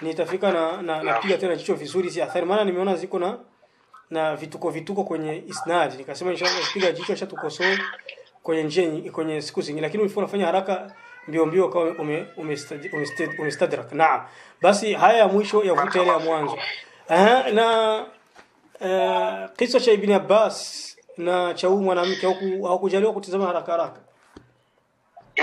nitafika na na napiga tena jicho vizuri si athari, maana nimeona ziko na na vituko vituko kwenye isnad, nikasema inshallah nipiga jicho acha tukosoe kwenye njeni kwenye siku zingine, lakini ulikuwa unafanya haraka mbio mbio kama ume ume umestadrak. na basi haya ya mwisho ya vuta ile ya mwanzo. Aha, na uh, kisa cha Ibn Abbas na cha huyu mwanamke hawakujaliwa kutizama haraka haraka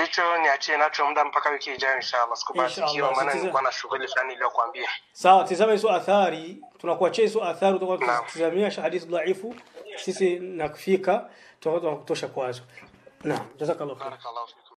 hicho niachie nacho muda mpaka wiki ijayo inshallah, sikubarikiwa, maana nilikuwa na shughuli fulani iliyokuambia. Sawa, tizama hizo athari, tunakuachia hizo athari, tutakuwa tutazamia hadithi dhaifu sisi nakufika kufika, tutakuwa tunakutosha kwazo. Naam, jazakallahu khair.